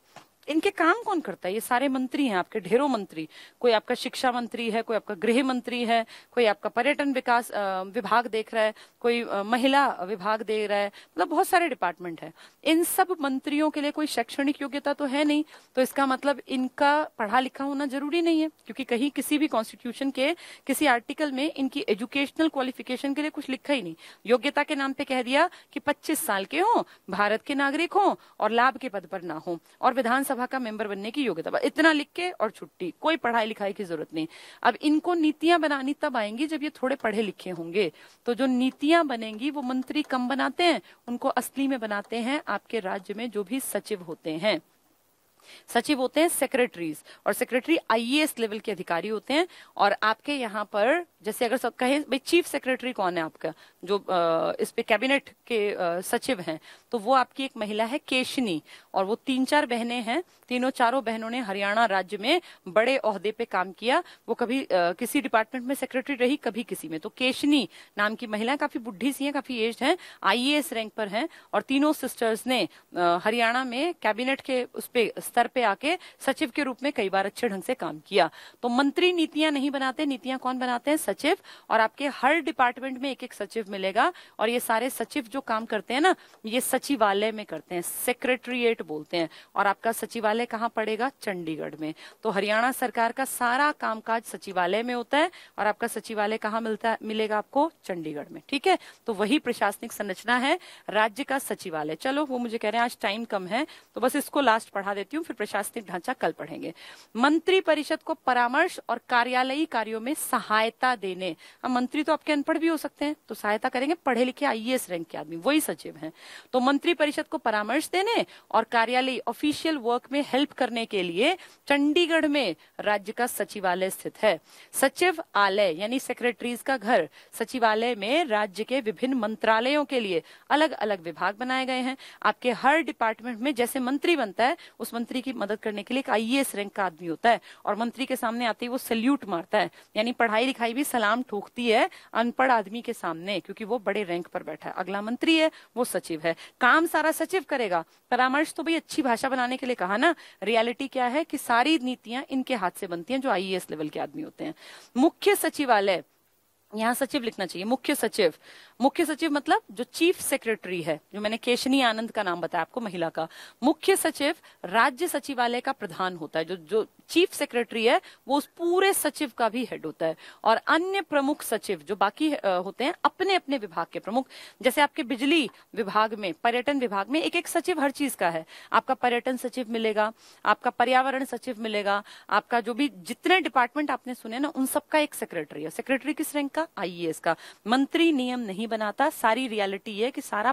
इनके काम कौन करता है ये सारे मंत्री हैं आपके ढेरों मंत्री कोई आपका शिक्षा मंत्री है कोई आपका गृह मंत्री है कोई आपका पर्यटन विकास विभाग देख रहा है कोई महिला विभाग दे रहा है मतलब बहुत सारे डिपार्टमेंट है इन सब मंत्रियों के लिए कोई शैक्षणिक योग्यता तो है नहीं तो इसका मतलब इनका पढ़ा लिखा होना जरूरी नहीं है क्योंकि कहीं किसी भी कॉन्स्टिट्यूशन के किसी आर्टिकल में इनकी एजुकेशनल क्वालिफिकेशन के लिए कुछ लिखा ही नहीं योग्यता के नाम पे कह दिया कि 25 साल के हों भारत के नागरिक हों और लाभ के पद पर ना हो और विधानसभा सभा का मेंबर बनने की योग्यता इतना लिख के और छुट्टी कोई पढ़ाई लिखाई की जरूरत नहीं अब इनको नीतियां बनानी तब आएंगी जब ये थोड़े पढ़े लिखे होंगे तो जो नीतियां बनेंगी वो मंत्री कम बनाते हैं उनको असली में बनाते हैं आपके राज्य में जो भी सचिव होते हैं सचिव होते हैं सेक्रेटरीज और सेक्रेटरी आईएएस लेवल के अधिकारी होते हैं और आपके यहाँ पर जैसे अगर सब कहें भाई चीफ सेक्रेटरी कौन है आपका जो आ, इस पे कैबिनेट के आ, सचिव हैं तो वो आपकी एक महिला है केशनी और वो तीन चार बहनें हैं तीनों चारों बहनों ने हरियाणा राज्य में बड़े अहदे पे काम किया वो कभी आ, किसी डिपार्टमेंट में सेक्रेटरी रही कभी किसी में तो केशनी नाम की महिला काफी बुढ़ी सी है काफी एज है आईएएस रैंक पर है और तीनों सिस्टर्स ने हरियाणा में कैबिनेट के उस पे स्तर पे आके सचिव के रूप में कई बार अच्छे ढंग से काम किया तो मंत्री नीतियां नहीं बनाते नीतियां कौन बनाते हैं सचिव सचिव और आपके हर डिपार्टमेंट में एक एक सचिव मिलेगा और ये सारे सचिव जो काम करते हैं ना ये सचिवालय में करते हैं सेक्रेटरिएट बोलते हैं और आपका सचिवालय कहाँ पड़ेगा चंडीगढ़ में तो हरियाणा सरकार का सारा कामकाज सचिवालय में होता है और आपका सचिवालय कहाँ मिलता मिलेगा आपको चंडीगढ़ में ठीक है तो वही प्रशासनिक संरचना है राज्य का सचिवालय चलो वो मुझे कह रहे हैं आज टाइम कम है तो बस इसको लास्ट पढ़ा देती हूँ फिर प्रशासनिक ढांचा कल पढ़ेंगे मंत्री परिषद को परामर्श और कार्यालयी कार्यों में सहायता देने अब मंत्री तो आपके अनपढ़ भी हो सकते हैं तो सहायता करेंगे पढ़े लिखे आईएएस रैंक के आदमी वही सचिव हैं तो मंत्री परिषद को परामर्श देने और कार्यालय ऑफिशियल वर्क में हेल्प करने के लिए चंडीगढ़ में राज्य का सचिवालय स्थित है सचिव आलय यानी सेक्रेटरीज का घर सचिवालय में राज्य के विभिन्न मंत्रालयों के लिए अलग अलग विभाग बनाए गए हैं आपके हर डिपार्टमेंट में जैसे मंत्री बनता है उस मंत्री की मदद करने के लिए एक आईएएस रैंक का आदमी होता है और मंत्री के सामने आते ही वो सल्यूट मारता है यानी पढ़ाई लिखाई भी सलाम ठोकती है अनपढ़ आदमी के सामने क्योंकि वो बड़े रैंक पर बैठा है अगला मंत्री है वो सचिव है काम सारा सचिव करेगा परामर्श तो भाई अच्छी भाषा बनाने के लिए कहा ना रियलिटी क्या है कि सारी नीतियां इनके हाथ से बनती हैं जो आईएएस लेवल e के आदमी होते हैं मुख्य सचिवालय यहाँ सचिव लिखना चाहिए मुख्य सचिव मुख्य सचिव मतलब जो चीफ सेक्रेटरी है जो मैंने केशनी आनंद का नाम बताया आपको महिला का मुख्य सचिव राज्य सचिवालय का प्रधान होता है जो जो चीफ सेक्रेटरी है वो उस पूरे सचिव का भी हेड होता है और अन्य प्रमुख सचिव जो बाकी होते हैं अपने अपने विभाग के प्रमुख जैसे आपके बिजली विभाग में पर्यटन विभाग में एक एक सचिव हर चीज का है आपका पर्यटन सचिव मिलेगा आपका पर्यावरण सचिव मिलेगा आपका जो भी जितने डिपार्टमेंट आपने सुने ना उन सबका एक सेक्रेटरी है सेक्रेटरी किस रैंक का आईएएस e का मंत्री नियम नहीं नहीं बनाता सारी रियलिटी है कि सारा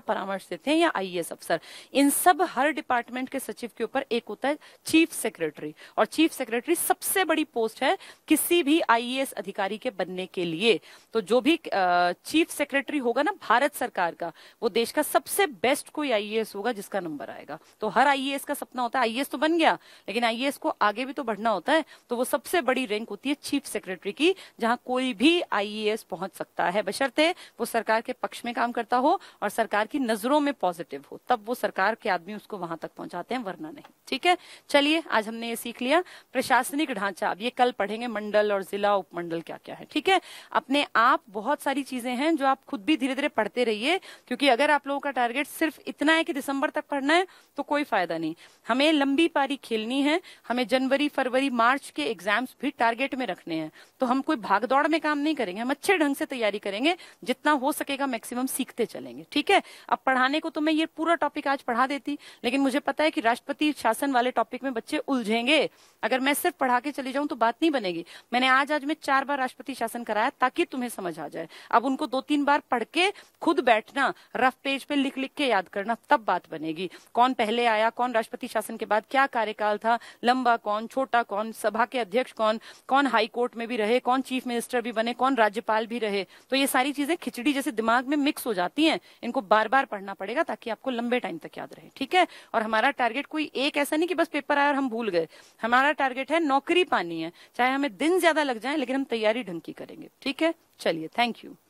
देते हैं या आईएएस अफसर इन सब हर डिपार्टमेंट के सचिव के ऊपर एक होता है चीफ सेक्रेटरी और चीफ सेक्रेटरी सबसे बड़ी पोस्ट है किसी भी आईएएस अधिकारी के बनने के लिए तो जो भी चीफ सेक्रेटरी होगा ना भारत सरकार का वो देश का सबसे बेस्ट कोई आईएएस होगा जिसका नंबर आएगा तो हर आईएएस का सपना होता है आईएएस तो बन गया लेकिन आईएएस को आगे भी तो बढ़ना होता है तो वो सबसे बड़ी रैंक होती है चीफ सेक्रेटरी की जहां कोई भी आईएएस पहुंच सकता है बशर्ते वो सरकार के पक्ष में काम करता हो और सरकार की नजरों में पॉजिटिव हो तब वो सरकार के आदमी उसको वहां तक पहुंचाते हैं वरना नहीं ठीक है चलिए आज हमने ये सीख लिया प्रशासनिक ढांचा अब ये कल पढ़ेंगे मंडल और जिला उपमंडल क्या क्या है ठीक है अपने आप बहुत सारी चीजें हैं जो आप खुद भी धीरे धीरे पढ़ते रहिए क्योंकि अगर आप लोगों का टारगेट सिर्फ इतना है कि दिसंबर तक पढ़ना है तो कोई फायदा नहीं हमें लंबी पारी खेलनी है हमें जनवरी फरवरी मार्च के एग्जाम्स भी टारगेट में रखने हैं तो हम कोई भागदौड़ में काम नहीं करेंगे हम अच्छे ढंग से तैयारी करेंगे जितना हो सके का मैक्सिमम सीखते चलेंगे ठीक है अब पढ़ाने को तो मैं ये पूरा टॉपिक आज पढ़ा देती लेकिन मुझे पता है कि राष्ट्रपति शासन वाले टॉपिक में बच्चे उलझेंगे अगर मैं सिर्फ पढ़ा के चली जाऊं तो बात नहीं बनेगी मैंने आज आज में चार बार राष्ट्रपति शासन कराया ताकि तुम्हें समझ आ जाए अब उनको दो तीन बार पढ़ के खुद बैठना रफ पेज पे लिख लिख के याद करना तब बात बनेगी कौन पहले आया कौन राष्ट्रपति शासन के बाद क्या कार्यकाल था लंबा कौन छोटा कौन सभा के अध्यक्ष कौन कौन हाईकोर्ट में भी रहे कौन चीफ मिनिस्टर भी बने कौन राज्यपाल भी रहे तो ये सारी चीजें खिचड़ी जैसे दिमाग में मिक्स हो जाती हैं इनको बार बार पढ़ना पड़ेगा ताकि आपको लंबे टाइम तक याद रहे ठीक है और हमारा टारगेट कोई एक ऐसा नहीं कि बस पेपर आया और हम भूल गए हमारा टारगेट है नौकरी पानी है चाहे हमें दिन ज्यादा लग जाए लेकिन हम तैयारी ढंग की करेंगे ठीक है चलिए थैंक यू